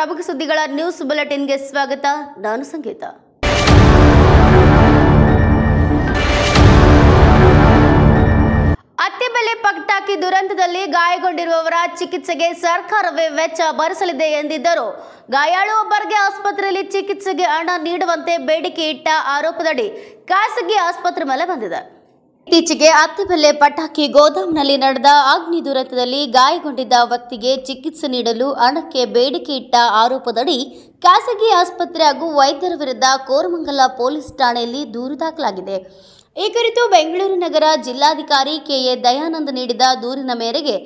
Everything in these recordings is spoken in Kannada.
ಪ್ರಮುಖ ಸುದ್ದಿಗಳ ನ್ಯೂಸ್ ಬುಲೆಟಿನ್ಗೆ ಸ್ವಾಗತ ನಾನು ಸಂಗೀತ ಅತ್ತೆ ಬೆಲೆ ಪಕ್ಟಾಕಿ ದುರಂತದಲ್ಲಿ ಗಾಯಗೊಂಡಿರುವವರ ಚಿಕಿತ್ಸೆಗೆ ಸರ್ಕಾರವೇ ವೆಚ್ಚ ಭರಿಸಲಿದೆ ಎಂದಿದ್ದರು ಗಾಯಾಳು ಒಬ್ಬರಿಗೆ ಆಸ್ಪತ್ರೆಯಲ್ಲಿ ಚಿಕಿತ್ಸೆಗೆ ಹಣ ನೀಡುವಂತೆ ಬೇಡಿಕೆ ಇಟ್ಟ ಆರೋಪದಡಿ ಖಾಸಗಿ ಆಸ್ಪತ್ರೆ ಮೇಲೆ ಬಂದಿದೆ ಇತ್ತೀಚೆಗೆ ಅತ್ತಿಬಲ್ಲೆ ಪಟಾಕಿ ಗೋದಾಮ್ನಲ್ಲಿ ನಡೆದ ಅಗ್ನಿ ದುರಂತದಲ್ಲಿ ಗಾಯಗೊಂಡಿದ್ದ ವ್ಯಕ್ತಿಗೆ ಚಿಕಿತ್ಸೆ ನೀಡಲು ಹಣಕ್ಕೆ ಬೇಡಿಕೆ ಇಟ್ಟ ಆರೋಪದಡಿ ಖಾಸಗಿ ಆಸ್ಪತ್ರೆ ಹಾಗೂ ವೈದ್ಯರ ವಿರುದ್ಧ ಕೋರಮಂಗಲ ಪೊಲೀಸ್ ಠಾಣೆಯಲ್ಲಿ ದೂರು ದಾಖಲಾಗಿದೆ ಈ ಕುರಿತು ಬೆಂಗಳೂರು ನಗರ ಜಿಲ್ಲಾಧಿಕಾರಿ ಕೆಎ ದಯಾನಂದ್ ನೀಡಿದ ದೂರಿನ ಮೇರೆಗೆ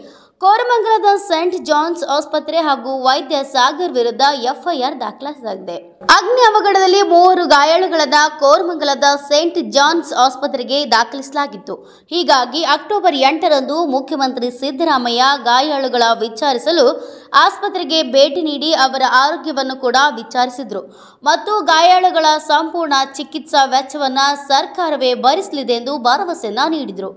ಕೋರಮಂಗಲದ ಸೆಂಟ್ ಜಾನ್ಸ್ ಆಸ್ಪತ್ರೆ ಹಾಗೂ ವೈದ್ಯ ಸಾಗರ್ ವಿರುದ್ಧ ಎಫ್ಐಆರ್ ದಾಖಲಿಸಲಾಗಿದೆ ಅಗ್ನಿ ಅವಘಡದಲ್ಲಿ ಮೂವರು ಗಾಯಾಳುಗಳಾದ ಕೋರ್ಮಂಗಲದ ಸೇಂಟ್ ಜಾನ್ಸ್ ಆಸ್ಪತ್ರೆಗೆ ದಾಖಲಿಸಲಾಗಿತ್ತು ಹೀಗಾಗಿ ಅಕ್ಟೋಬರ್ ಎಂಟರಂದು ಮುಖ್ಯಮಂತ್ರಿ ಸಿದ್ದರಾಮಯ್ಯ ಗಾಯಾಳುಗಳ ವಿಚಾರಿಸಲು ಆಸ್ಪತ್ರೆಗೆ ಭೇಟಿ ನೀಡಿ ಅವರ ಆರೋಗ್ಯವನ್ನು ಕೂಡ ವಿಚಾರಿಸಿದರು ಮತ್ತು ಗಾಯಾಳುಗಳ ಸಂಪೂರ್ಣ ಚಿಕಿತ್ಸಾ ವೆಚ್ಚವನ್ನು ಸರ್ಕಾರವೇ ಭರಿಸಲಿದೆ ಎಂದು ಭರವಸೆಯನ್ನ ನೀಡಿದರು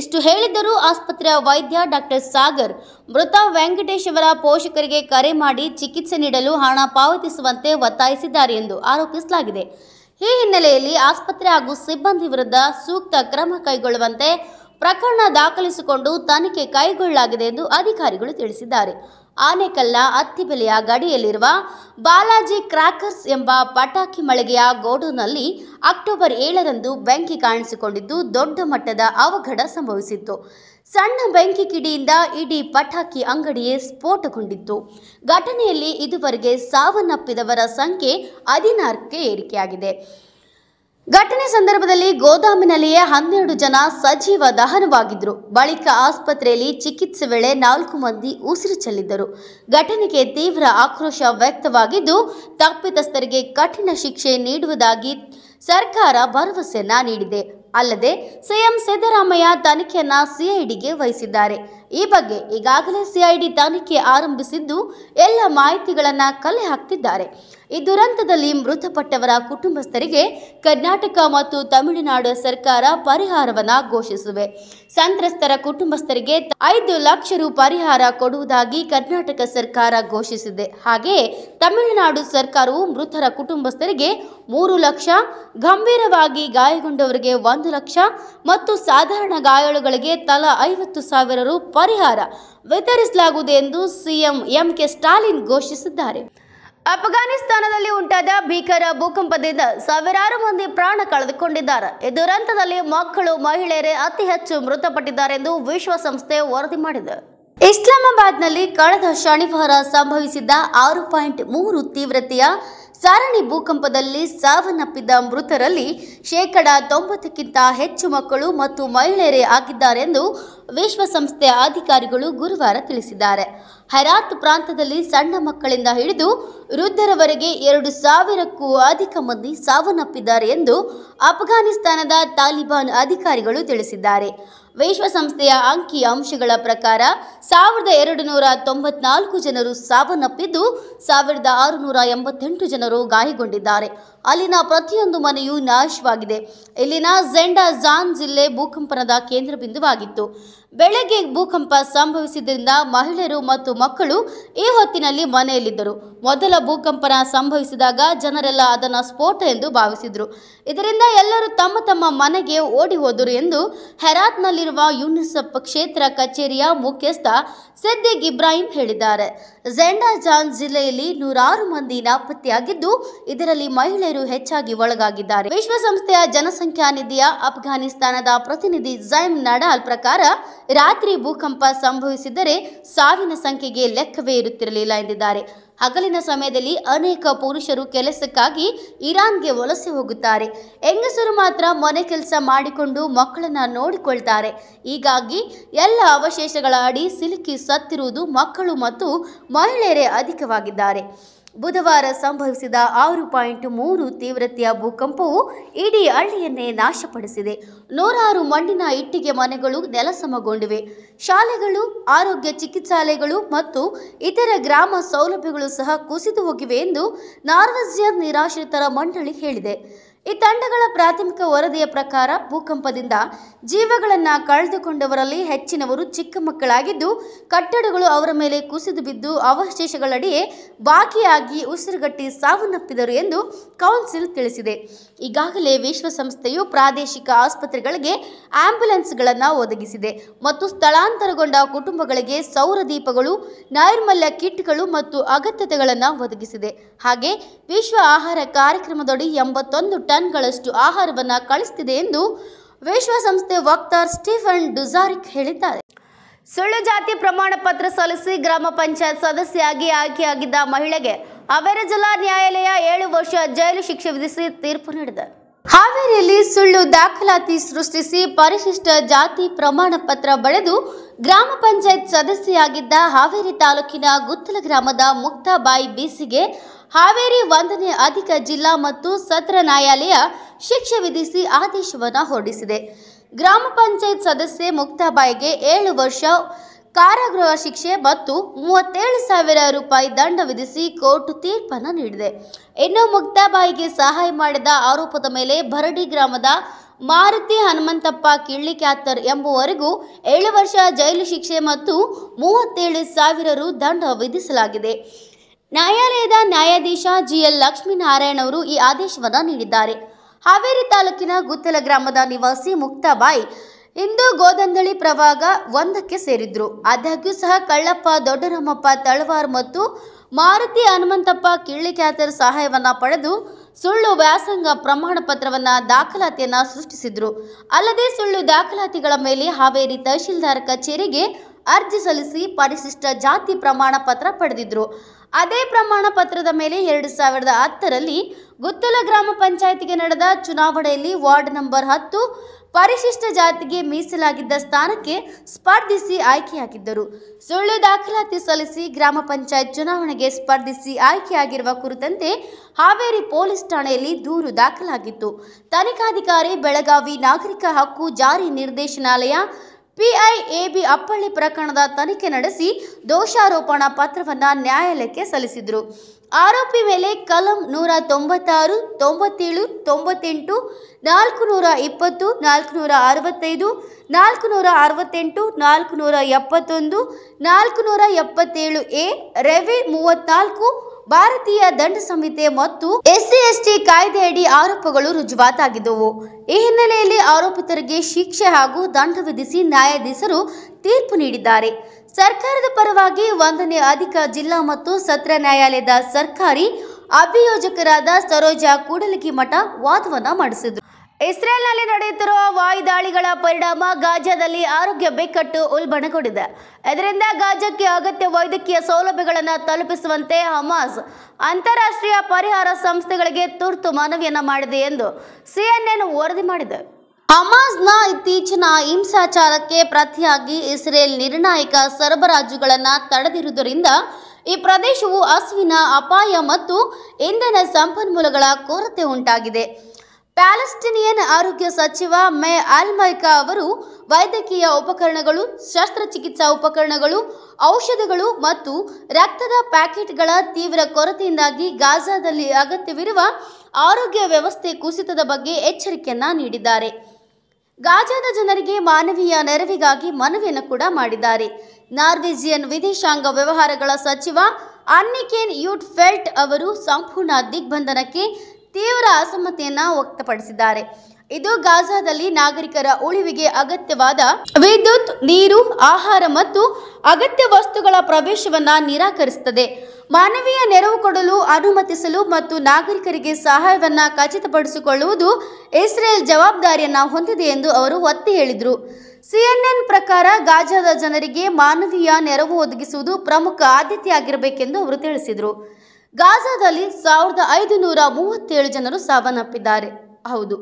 ಇಷ್ಟು ಹೇಳಿದ್ದರೂ ಆಸ್ಪತ್ರೆಯ ವೈದ್ಯ ಡಾಕ್ಟರ್ ಸಾಗರ್ ಮೃತ ವೆಂಕಟೇಶ್ವರ ಪೋಷಕರಿಗೆ ಕರೆ ಮಾಡಿ ಚಿಕಿತ್ಸೆ ನೀಡಲು ಹಣ ಪಾವತಿಸುವಂತೆ ಒತ್ತಾಯಿಸಿದ್ದಾರೆ ಎಂದು ಆರೋಪಿಸಲಾಗಿದೆ ಈ ಹಿನ್ನೆಲೆಯಲ್ಲಿ ಆಸ್ಪತ್ರೆ ಹಾಗೂ ಸಿಬ್ಬಂದಿ ವಿರುದ್ಧ ಸೂಕ್ತ ಕ್ರಮ ಕೈಗೊಳ್ಳುವಂತೆ ಪ್ರಕರಣ ದಾಖಲಿಸಿಕೊಂಡು ತನಿಖೆ ಕೈಗೊಳ್ಳಲಾಗಿದೆ ಎಂದು ಅಧಿಕಾರಿಗಳು ತಿಳಿಸಿದ್ದಾರೆ ಆನೆಕಲ್ಲ ಅತ್ತಿಬೆಲೆಯ ಗಡಿಯಲ್ಲಿರುವ ಬಾಲಾಜಿ ಕ್ರ್ಯಾಕರ್ಸ್ ಎಂಬ ಪಟಾಕಿ ಮಳಿಗೆಯ ಗೋಡೂನಲ್ಲಿ ಅಕ್ಟೋಬರ್ ಏಳರಂದು ಬೆಂಕಿ ಕಾಣಿಸಿಕೊಂಡಿದ್ದು ದೊಡ್ಡ ಮಟ್ಟದ ಅವಘಡ ಸಂಭವಿಸಿತ್ತು ಸಣ್ಣ ಬೆಂಕಿ ಕಿಡಿಯಿಂದ ಇಡೀ ಪಟಾಕಿ ಅಂಗಡಿಯೇ ಸ್ಫೋಟಗೊಂಡಿತ್ತು ಘಟನೆಯಲ್ಲಿ ಇದುವರೆಗೆ ಸಾವನ್ನಪ್ಪಿದವರ ಸಂಖ್ಯೆ ಹದಿನಾರಕ್ಕೆ ಏರಿಕೆಯಾಗಿದೆ ಘಟನೆ ಸಂದರ್ಭದಲ್ಲಿ ಗೋದಾಮಿನಲ್ಲಿಯೇ ಹನ್ನೆರಡು ಜನ ಸಜೀವ ದಹನವಾಗಿದ್ದರು ಬಳಿಕ ಆಸ್ಪತ್ರೆಯಲ್ಲಿ ಚಿಕಿತ್ಸೆ ವೇಳೆ ನಾಲ್ಕು ಮಂದಿ ಉಸಿರು ಚೆಲ್ಲಿದ್ದರು ಘಟನೆಗೆ ತೀವ್ರ ಆಕ್ರೋಶ ವ್ಯಕ್ತವಾಗಿದ್ದು ತಪ್ಪಿತಸ್ಥರಿಗೆ ಕಠಿಣ ಶಿಕ್ಷೆ ನೀಡುವುದಾಗಿ ಸರ್ಕಾರ ಭರವಸೆಯನ್ನ ನೀಡಿದೆ ಅಲ್ಲದೆ ಸಿಎಂ ಸಿದ್ದರಾಮಯ್ಯ ತನಿಖೆಯನ್ನ ಸಿಐಡಿಗೆ ವಹಿಸಿದ್ದಾರೆ ಈ ಬಗ್ಗೆ ಈಗಾಗಲೇ ಸಿಐಡಿ ತನಿಖೆ ಆರಂಭಿಸಿದ್ದು ಎಲ್ಲ ಮಾಹಿತಿಗಳನ್ನು ಕಲೆ ಹಾಕ್ತಿದ್ದಾರೆ ಈ ದುರಂತದಲ್ಲಿ ಮೃತಪಟ್ಟವರ ಕುಟುಂಬಸ್ಥರಿಗೆ ಕರ್ನಾಟಕ ಮತ್ತು ತಮಿಳುನಾಡು ಸರ್ಕಾರ ಪರಿಹಾರವನ್ನು ಘೋಷಿಸುವೆ ಸಂತ್ರಸ್ತರ ಕುಟುಂಬಸ್ಥರಿಗೆ ಐದು ಲಕ್ಷ ರು ಪರಿಹಾರ ಕೊಡುವುದಾಗಿ ಕರ್ನಾಟಕ ಸರ್ಕಾರ ಘೋಷಿಸಿದೆ ಹಾಗೆಯೇ ತಮಿಳುನಾಡು ಸರ್ಕಾರವು ಮೃತರ ಕುಟುಂಬಸ್ಥರಿಗೆ ಮೂರು ಲಕ್ಷ ಗಂಭೀರವಾಗಿ ಗಾಯಗೊಂಡವರಿಗೆ ಒಂದು ಲಕ್ಷ ಮತ್ತು ಸಾಧಾರಣ ಗಾಯಾಳುಗಳಿಗೆ ತಲಾ ಐವತ್ತು ಸಾವಿರ ರೂಪಾಯಿ ಪರಿಹಾರ ವಿತರಿಸಲಾಗುವುದು ಎಂದು ಸಿಎಂ ಕೆ ಸ್ಟಾಲಿನ್ ಘೋಷಿಸಿದ್ದಾರೆ ಅಫ್ಘಾನಿಸ್ತಾನದಲ್ಲಿ ಉಂಟಾದ ಭೀಕರ ಭೂಕಂಪದಿಂದ ಸಾವಿರಾರು ಮಂದಿ ಪ್ರಾಣ ಕಳೆದುಕೊಂಡಿದ್ದಾರೆ ಈ ದುರಂತದಲ್ಲಿ ಮಕ್ಕಳು ಮಹಿಳೆಯರೇ ಅತಿ ಹೆಚ್ಚು ಮೃತಪಟ್ಟಿದ್ದಾರೆ ಎಂದು ವಿಶ್ವಸಂಸ್ಥೆ ವರದಿ ಮಾಡಿದೆ ಇಸ್ಲಾಮಾಬಾದ್ನಲ್ಲಿ ಕಳೆದ ಶನಿವಾರ ಸಂಭವಿಸಿದ್ದ ಆರು ಪಾಯಿಂಟ್ ಮೂರು ತೀವ್ರತೆಯ ಸಾರಣಿ ಭೂಕಂಪದಲ್ಲಿ ಸಾವನ್ನಪ್ಪಿದ್ದ ಮೃತರಲ್ಲಿ ಶೇಕಡ ತೊಂಬತ್ತಕ್ಕಿಂತ ಹೆಚ್ಚು ಮಕ್ಕಳು ಮತ್ತು ಮಹಿಳೆಯರೇ ಆಗಿದ್ದಾರೆಂದು ವಿಶ್ವಸಂಸ್ಥೆ ಅಧಿಕಾರಿಗಳು ಗುರುವಾರ ತಿಳಿಸಿದ್ದಾರೆ ಹೆರಾತ್ ಪ್ರಾಂತದಲ್ಲಿ ಸಣ್ಣ ಮಕ್ಕಳಿಂದ ಹಿಡಿದು ವೃದ್ಧರವರೆಗೆ ಎರಡು ಸಾವಿರಕ್ಕೂ ಅಧಿಕ ಮಂದಿ ಸಾವನ್ನಪ್ಪಿದ್ದಾರೆ ಎಂದು ಅಫ್ಘಾನಿಸ್ತಾನದ ತಾಲಿಬಾನ್ ಅಧಿಕಾರಿಗಳು ತಿಳಿಸಿದ್ದಾರೆ ವಿಶ್ವಸಂಸ್ಥೆಯ ಅಂಕಿ ಅಂಶಗಳ ಪ್ರಕಾರ ಸಾವಿರದ ಎರಡು ನೂರ ತೊಂಬತ್ನಾಲ್ಕು ಜನರು ಸಾವನ್ನಪ್ಪಿದ್ದು ಸಾವಿರದ ಆರುನೂರ ಎಂಬತ್ತೆಂಟು ಜನರು ಗಾಯಗೊಂಡಿದ್ದಾರೆ ಅಲ್ಲಿನ ಪ್ರತಿಯೊಂದು ಮನೆಯೂ ನಾಶವಾಗಿದೆ ಇಲ್ಲಿನ ಝೆಂಡಾ ಜಾನ್ ಜಿಲ್ಲೆ ಭೂಕಂಪನದ ಕೇಂದ್ರ ಬಿಂದುವಾಗಿತ್ತು ಬೆಳಗ್ಗೆ ಭೂಕಂಪ ಸಂಭವಿಸಿದ್ದರಿಂದ ಮಹಿಳೆಯರು ಮತ್ತು ಮಕ್ಕಳು ಈ ಹೊತ್ತಿನಲ್ಲಿ ಮನೆಯಲ್ಲಿದ್ದರು ಮೊದಲ ಭೂಕಂಪನ ಸಂಭವಿಸಿದಾಗ ಜನರೆಲ್ಲ ಅದನ್ನು ಸ್ಫೋಟ ಎಂದು ಭಾವಿಸಿದ್ರು ಇದರಿಂದ ಎಲ್ಲರೂ ತಮ್ಮ ತಮ್ಮ ಮನೆಗೆ ಓಡಿ ಹೋದರು ಎಂದು ಹೆರಾತ್ನಲ್ಲಿರುವ ಯುನಿಸೆಫ್ ಕ್ಷೇತ್ರ ಕಚೇರಿಯ ಮುಖ್ಯಸ್ಥ ಸಿದ್ದಿಕ್ ಇಬ್ರಾಹಿಂ ಹೇಳಿದ್ದಾರೆ ಜೆಂಡಾಜಾನ್ ಜಿಲ್ಲೆಯಲ್ಲಿ ನೂರಾರು ಮಂದಿ ನಾಪತ್ತೆಯಾಗಿದ್ದು ಇದರಲ್ಲಿ ಮಹಿಳೆಯರು ಹೆಚ್ಚಾಗಿ ಒಳಗಾಗಿದ್ದಾರೆ ವಿಶ್ವಸಂಸ್ಥೆಯ ಜನಸಂಖ್ಯಾ ನಿಧಿಯ ಅಫ್ಘಾನಿಸ್ತಾನದ ಪ್ರತಿನಿಧಿ ಜೈಮ್ ನಡಾಲ್ ಪ್ರಕಾರ ರಾತ್ರಿ ಭೂಕಂಪ ಸಂಭವಿಸಿದ್ದರೆ ಸಾವಿನ ಸಂಖ್ಯೆಗೆ ಲೆಕ್ಕವೇ ಇರುತ್ತಿರಲಿಲ್ಲ ಎಂದಿದ್ದಾರೆ ಹಗಲಿನ ಸಮಯದಲ್ಲಿ ಅನೇಕ ಪುರುಷರು ಕೆಲಸಕ್ಕಾಗಿ ಇರಾನ್ಗೆ ವಲಸೆ ಹೋಗುತ್ತಾರೆ ಹೆಂಗಸರು ಮಾತ್ರ ಮನೆ ಕೆಲಸ ಮಾಡಿಕೊಂಡು ಮಕ್ಕಳನ್ನ ನೋಡಿಕೊಳ್ತಾರೆ ಹೀಗಾಗಿ ಎಲ್ಲ ಅವಶೇಷಗಳ ಅಡಿ ಸಿಲುಕಿ ಸತ್ತಿರುವುದು ಮಕ್ಕಳು ಮತ್ತು ಮಹಿಳೆಯರೇ ಅಧಿಕವಾಗಿದ್ದಾರೆ ಬುಧವಾರ ಸಂಭವಿಸಿದ ಆರು ಪಾಯಿಂಟ್ ಮೂರು ತೀವ್ರತೆಯ ಭೂಕಂಪವು ಇಡೀ ಹಳ್ಳಿಯನ್ನೇ ನಾಶಪಡಿಸಿದೆ ನೂರಾರು ಮಣ್ಣಿನ ಇಟ್ಟಿಗೆ ಮನೆಗಳು ನೆಲಸಮಗೊಂಡಿವೆ ಶಾಲೆಗಳು ಆರೋಗ್ಯ ಚಿಕಿತ್ಸಾಲಯಗಳು ಮತ್ತು ಇತರ ಗ್ರಾಮ ಸೌಲಭ್ಯಗಳು ಸಹ ಕುಸಿದು ಹೋಗಿವೆ ಎಂದು ನಾರ್ವಜಿಯನ್ ನಿರಾಶ್ರಿತರ ಮಂಡಳಿ ಹೇಳಿದೆ ಈ ತಂಡಗಳ ಪ್ರಾಥಮಿಕ ವರದಿಯ ಪ್ರಕಾರ ಭೂಕಂಪದಿಂದ ಜೀವಗಳನ್ನು ಕಳೆದುಕೊಂಡವರಲ್ಲಿ ಹೆಚ್ಚಿನವರು ಚಿಕ್ಕ ಮಕ್ಕಳಾಗಿದ್ದು ಕಟ್ಟಡಗಳು ಅವರ ಮೇಲೆ ಕುಸಿದು ಬಿದ್ದು ಅವಶೇಷಗಳಡಿಯೇ ಬಾಕಿಯಾಗಿ ಉಸಿರುಗಟ್ಟಿ ಸಾವನ್ನಪ್ಪಿದರು ಎಂದು ಕೌನ್ಸಿಲ್ ತಿಳಿಸಿದೆ ಈಗಾಗಲೇ ವಿಶ್ವಸಂಸ್ಥೆಯು ಪ್ರಾದೇಶಿಕ ಆಸ್ಪತ್ರೆಗಳಿಗೆ ಆಂಬ್ಯುಲೆನ್ಸ್ಗಳನ್ನು ಒದಗಿಸಿದೆ ಮತ್ತು ಸ್ಥಳಾಂತರಗೊಂಡ ಕುಟುಂಬಗಳಿಗೆ ಸೌರ ದೀಪಗಳು ನೈರ್ಮಲ್ಯ ಕಿಟ್ಗಳು ಮತ್ತು ಅಗತ್ಯತೆಗಳನ್ನು ಒದಗಿಸಿದೆ ಹಾಗೆ ವಿಶ್ವ ಆಹಾರ ಕಾರ್ಯಕ್ರಮದಡಿ ಎಂಬತ್ತೊಂದು ಟನ್ಗಳಷ್ಟು ಆಹಾರವನ್ನು ಕಳಿಸ್ತಿದೆ ಎಂದು ವಿಶ್ವಸಂಸ್ಥೆ ವಕ್ತಾರ್ ಸ್ಟೀಫನ್ ಡುಜಾರಿಕ್ ಹೇಳಿದ್ದಾರೆ ಸುಳ್ಳು ಜಾತಿ ಪ್ರಮಾಣ ಪತ್ರ ಸಲ್ಲಿಸಿ ಗ್ರಾಮ ಪಂಚಾಯತ್ ಸದಸ್ಯಾಗಿ ಆಯ್ಕೆಯಾಗಿದ್ದ ಮಹಿಳೆಗೆ ಹಾವೇರಿ ಜಿಲ್ಲಾ ನ್ಯಾಯಾಲಯ ಏಳು ವರ್ಷ ಜೈಲು ಶಿಕ್ಷೆ ವಿಧಿಸಿ ತೀರ್ಪು ನೀಡಿದೆ ಹಾವೇರಿಯಲ್ಲಿ ಸುಳ್ಳು ದಾಖಲಾತಿ ಸೃಷ್ಟಿಸಿ ಪರಿಶಿಷ್ಟ ಜಾತಿ ಪ್ರಮಾಣ ಪತ್ರ ಬಳೆದು ಗ್ರಾಮ ಪಂಚಾಯತ್ ಸದಸ್ಯೆಯಾಗಿದ್ದ ಹಾವೇರಿ ತಾಲೂಕಿನ ಗುತ್ತಲ ಗ್ರಾಮದ ಮುಕ್ತಾಬಾಯಿ ಬೀಸಿಗೆ ಹಾವೇರಿ ಒಂದನೇ ಅಧಿಕ ಜಿಲ್ಲಾ ಮತ್ತು ಸತ್ರ ನ್ಯಾಯಾಲಯ ಶಿಕ್ಷೆ ವಿಧಿಸಿ ಆದೇಶವನ್ನು ಹೊರಡಿಸಿದೆ ಗ್ರಾಮ ಪಂಚಾಯತ್ ಸದಸ್ಯೆ ಮುಕ್ತಾಬಾಯಿಗೆ ಏಳು ವರ್ಷ ಕಾರಾಗೃಹ ಶಿಕ್ಷೆ ಮತ್ತು ಮೂವತ್ತೇಳು ಸಾವಿರ ರೂಪಾಯಿ ದಂಡ ವಿಧಿಸಿ ಕೋರ್ಟ್ ತೀರ್ಪನ್ನು ನೀಡಿದೆ ಇನ್ನು ಮುಕ್ತಾಬಾಯಿಗೆ ಸಹಾಯ ಮಾಡಿದ ಆರೋಪದ ಮೇಲೆ ಭರಡಿ ಗ್ರಾಮದ ಮಾರುತಿ ಹನುಮಂತಪ್ಪ ಕಿಳ್ಳಿ ಕ್ಯಾತರ್ ಎಂಬುವರೆಗೂ ಏಳು ವರ್ಷ ಜೈಲು ಶಿಕ್ಷೆ ಮತ್ತು ಮೂವತ್ತೇಳು ಸಾವಿರ ರು ದಂಡ ವಿಧಿಸಲಾಗಿದೆ ನ್ಯಾಯಾಲಯದ ನ್ಯಾಯಾಧೀಶ ಜಿಎಲ್ ಲಕ್ಷ್ಮೀನಾರಾಯಣ ಅವರು ಈ ಆದೇಶವನ್ನು ನೀಡಿದ್ದಾರೆ ಹಾವೇರಿ ತಾಲೂಕಿನ ಗುತ್ತಲ ಗ್ರಾಮದ ನಿವಾಸಿ ಮುಕ್ತಾಬಾಯಿ ಇಂದು ಗೋದಂದಳಿ ಪ್ರವಾಗ ಒಂದಕ್ಕೆ ಸೇರಿದ್ರು ಆದಾಗ್ಯೂ ಸಹ ಕಳ್ಳಪ್ಪ ದೊಡ್ಡರಮ್ಮಪ್ಪ ತಳವಾರ್ ಮತ್ತು ಮಾರುತಿ ಹನುಮಂತಪ್ಪ ಕಿಳ್ಳಿಕ್ಯಾತರ ಸಹಾಯವನ್ನ ಪಡೆದು ಸುಳ್ಳು ವ್ಯಾಸಂಗ ಪ್ರಮಾಣ ಪತ್ರವನ್ನು ದಾಖಲಾತಿಯನ್ನ ಸೃಷ್ಟಿಸಿದ್ರು ಅಲ್ಲದೆ ಸುಳ್ಳು ದಾಖಲಾತಿಗಳ ಮೇಲೆ ಹಾವೇರಿ ತಹಶೀಲ್ದಾರ್ ಕಚೇರಿಗೆ ಅರ್ಜಿ ಸಲ್ಲಿಸಿ ಪರಿಶಿಷ್ಟ ಜಾತಿ ಪ್ರಮಾಣ ಪತ್ರ ಪಡೆದಿದ್ರು ಅದೇ ಪ್ರಮಾಣ ಪತ್ರದ ಮೇಲೆ ಎರಡು ಸಾವಿರದ ಹತ್ತರಲ್ಲಿ ಗುತ್ತಲ ಗ್ರಾಮ ಪಂಚಾಯತಿಗೆ ನಡೆದ ಚುನಾವಣೆಯಲ್ಲಿ ವಾರ್ಡ್ ನಂಬರ್ ಹತ್ತು ಪರಿಶಿಷ್ಟ ಜಾತಿಗೆ ಮೀಸಲಾಗಿದ್ದ ಸ್ಥಾನಕ್ಕೆ ಸ್ಪರ್ಧಿಸಿ ಆಯ್ಕೆಯಾಗಿದ್ದರು ಸುಳ್ಳು ದಾಖಲಾತಿ ಸಲ್ಲಿಸಿ ಗ್ರಾಮ ಪಂಚಾಯತ್ ಚುನಾವಣೆಗೆ ಸ್ಪರ್ಧಿಸಿ ಆಯ್ಕೆಯಾಗಿರುವ ಕುರಿತಂತೆ ಹಾವೇರಿ ಪೊಲೀಸ್ ಠಾಣೆಯಲ್ಲಿ ದೂರು ದಾಖಲಾಗಿತ್ತು ತನಿಖಾಧಿಕಾರಿ ಬೆಳಗಾವಿ ನಾಗರಿಕ ಹಕ್ಕು ಜಾರಿ ನಿರ್ದೇಶನಾಲಯ ಪಿಐಎಬಿ ಅಪ್ಪಳ್ಳಿ ಪ್ರಕರಣದ ತನಿಖೆ ನಡೆಸಿ ದೋಷಾರೋಪಣ ಪತ್ರವನ್ನು ನ್ಯಾಯಾಲಯಕ್ಕೆ ಸಲ್ಲಿಸಿದರು ಆರೋಪಿ ಮೇಲೆ ಕಲಂ ನೂರ ತೊಂಬತ್ತಾರು ತೊಂಬತ್ತೇಳು ತೊಂಬತ್ತೆಂಟು ನಾಲ್ಕು ನೂರ ಇಪ್ಪತ್ತು ನಾಲ್ಕು ನೂರ ಅರವತ್ತೈದು ನಾಲ್ಕು ನೂರ ಅರವತ್ತೆಂಟು ನಾಲ್ಕು ನೂರ ಎಪ್ಪತ್ತೊಂದು ನಾಲ್ಕು ನೂರ ಎಪ್ಪತ್ತೇಳು ಎ ರವೆ ಮೂವತ್ತ್ನಾಲ್ಕು ಭಾರತೀಯ ದಂಡ ಸಂಹಿತೆ ಮತ್ತು ಎಸ್ಸಿ ಎಸ್ಟಿ ಕಾಯ್ದೆಯಡಿ ಆರೋಪಗಳು ರುಜುವಾತಾಗಿದ್ದವು ಈ ಹಿನ್ನೆಲೆಯಲ್ಲಿ ಆರೋಪಿತರಿಗೆ ಶಿಕ್ಷೆ ಹಾಗೂ ದಂಡ ವಿಧಿಸಿ ನ್ಯಾಯಾಧೀಶರು ತೀರ್ಪು ನೀಡಿದ್ದಾರೆ ಸರ್ಕಾರದ ಪರವಾಗಿ ಒಂದನೇ ಅಧಿಕ ಜಿಲ್ಲಾ ಮತ್ತು ಸತ್ರ ನ್ಯಾಯಾಲಯದ ಸರ್ಕಾರಿ ಅಭಿಯೋಜಕರಾದ ಸರೋಜಾ ಕೂಡಲಗಿ ಮಠ ವಾದವನ್ನ ಮಾಡಿಸಿದ್ರು ಇಸ್ರೇಲ್ನಲ್ಲಿ ನಡೆಯುತ್ತಿರುವ ವಾಯುದಾಳಿಗಳ ಪರಿಣಾಮ ಗಾಜಾದಲ್ಲಿ ಆರೋಗ್ಯ ಬಿಕ್ಕಟ್ಟು ಉಲ್ಬಣಗೊಂಡಿದೆ ಇದರಿಂದ ಗಾಜಾಕ್ಕೆ ಅಗತ್ಯ ವೈದ್ಯಕೀಯ ಸೌಲಭ್ಯಗಳನ್ನು ತಲುಪಿಸುವಂತೆ ಹಮಾಸ್ ಅಂತಾರಾಷ್ಟ್ರೀಯ ಪರಿಹಾರ ಸಂಸ್ಥೆಗಳಿಗೆ ತುರ್ತು ಮನವಿಯನ್ನು ಮಾಡಿದೆ ಎಂದು ಸಿಎನ್ಎನ್ ವರದಿ ಮಾಡಿದೆ ಹಮಾಸ್ನ ಇತ್ತೀಚಿನ ಹಿಂಸಾಚಾರಕ್ಕೆ ಪ್ರತಿಯಾಗಿ ಇಸ್ರೇಲ್ ನಿರ್ಣಾಯಕ ಸರಬರಾಜುಗಳನ್ನು ತಡೆದಿರುವುದರಿಂದ ಈ ಪ್ರದೇಶವು ಹಸುವಿನ ಅಪಾಯ ಮತ್ತು ಇಂಧನ ಸಂಪನ್ಮೂಲಗಳ ಕೊರತೆ ಉಂಟಾಗಿದೆ ಪ್ಯಾಲೆಸ್ಟಿನಿಯನ್ ಆರೋಗ್ಯ ಸಚಿವ ಮೇ ಅಲ್ಮೈಕಾ ಅವರು ವೈದ್ಯಕೀಯ ಉಪಕರಣಗಳು ಶಸ್ತ್ರಚಿಕಿತ್ಸಾ ಉಪಕರಣಗಳು ಔಷಧಗಳು ಮತ್ತು ರಕ್ತದ ಪ್ಯಾಕೆಟ್ಗಳ ತೀವ್ರ ಕೊರತೆಯಿಂದಾಗಿ ಗಾಜಾದಲ್ಲಿ ಅಗತ್ಯವಿರುವ ಆರೋಗ್ಯ ವ್ಯವಸ್ಥೆ ಕುಸಿತದ ಬಗ್ಗೆ ಎಚ್ಚರಿಕೆಯನ್ನ ನೀಡಿದ್ದಾರೆ ಗಾಜಾದ ಜನರಿಗೆ ಮಾನವೀಯ ನೆರವಿಗಾಗಿ ಮನವಿಯನ್ನು ಕೂಡ ಮಾಡಿದ್ದಾರೆ ನಾರ್ವೇಜಿಯನ್ ವಿದೇಶಾಂಗ ವ್ಯವಹಾರಗಳ ಸಚಿವ ಅನ್ನಿಕೇನ್ ಯೂಟ್ ಫೆಲ್ಟ್ ಅವರು ಸಂಪೂರ್ಣ ದಿಗ್ಬಂಧನಕ್ಕೆ ತೀವ್ರ ಅಸಮ್ಮತಿಯನ್ನ ವ್ಯಕ್ತಪಡಿಸಿದ್ದಾರೆ ಇದು ಗಾಜಾದಲ್ಲಿ ನಾಗರಿಕರ ಉಳಿವಿಗೆ ಅಗತ್ಯವಾದ ವಿದ್ಯುತ್ ನೀರು ಆಹಾರ ಮತ್ತು ಅಗತ್ಯ ವಸ್ತುಗಳ ಪ್ರವೇಶವನ್ನು ನಿರಾಕರಿಸುತ್ತದೆ ಮಾನವೀಯ ನೆರವು ಕೊಡಲು ಅನುಮತಿಸಲು ಮತ್ತು ನಾಗರಿಕರಿಗೆ ಸಹಾಯವನ್ನು ಖಚಿತಪಡಿಸಿಕೊಳ್ಳುವುದು ಇಸ್ರೇಲ್ ಜವಾಬ್ದಾರಿಯನ್ನು ಹೊಂದಿದೆ ಎಂದು ಅವರು ಒತ್ತಿ ಹೇಳಿದರು ಸಿಎನ್ಎನ್ ಪ್ರಕಾರ ಗಾಜಾದ ಜನರಿಗೆ ಮಾನವೀಯ ನೆರವು ಒದಗಿಸುವುದು ಪ್ರಮುಖ ಆದ್ಯತೆಯಾಗಿರಬೇಕೆಂದು ಅವರು ತಿಳಿಸಿದರು ಗಾಜಾದಲ್ಲಿ ಸಾವಿರದ ಐದುನೂರ ಮೂವತ್ತೇಳು ಜನರು ಸಾವನ್ನಪ್ಪಿದ್ದಾರೆ ಹೌದು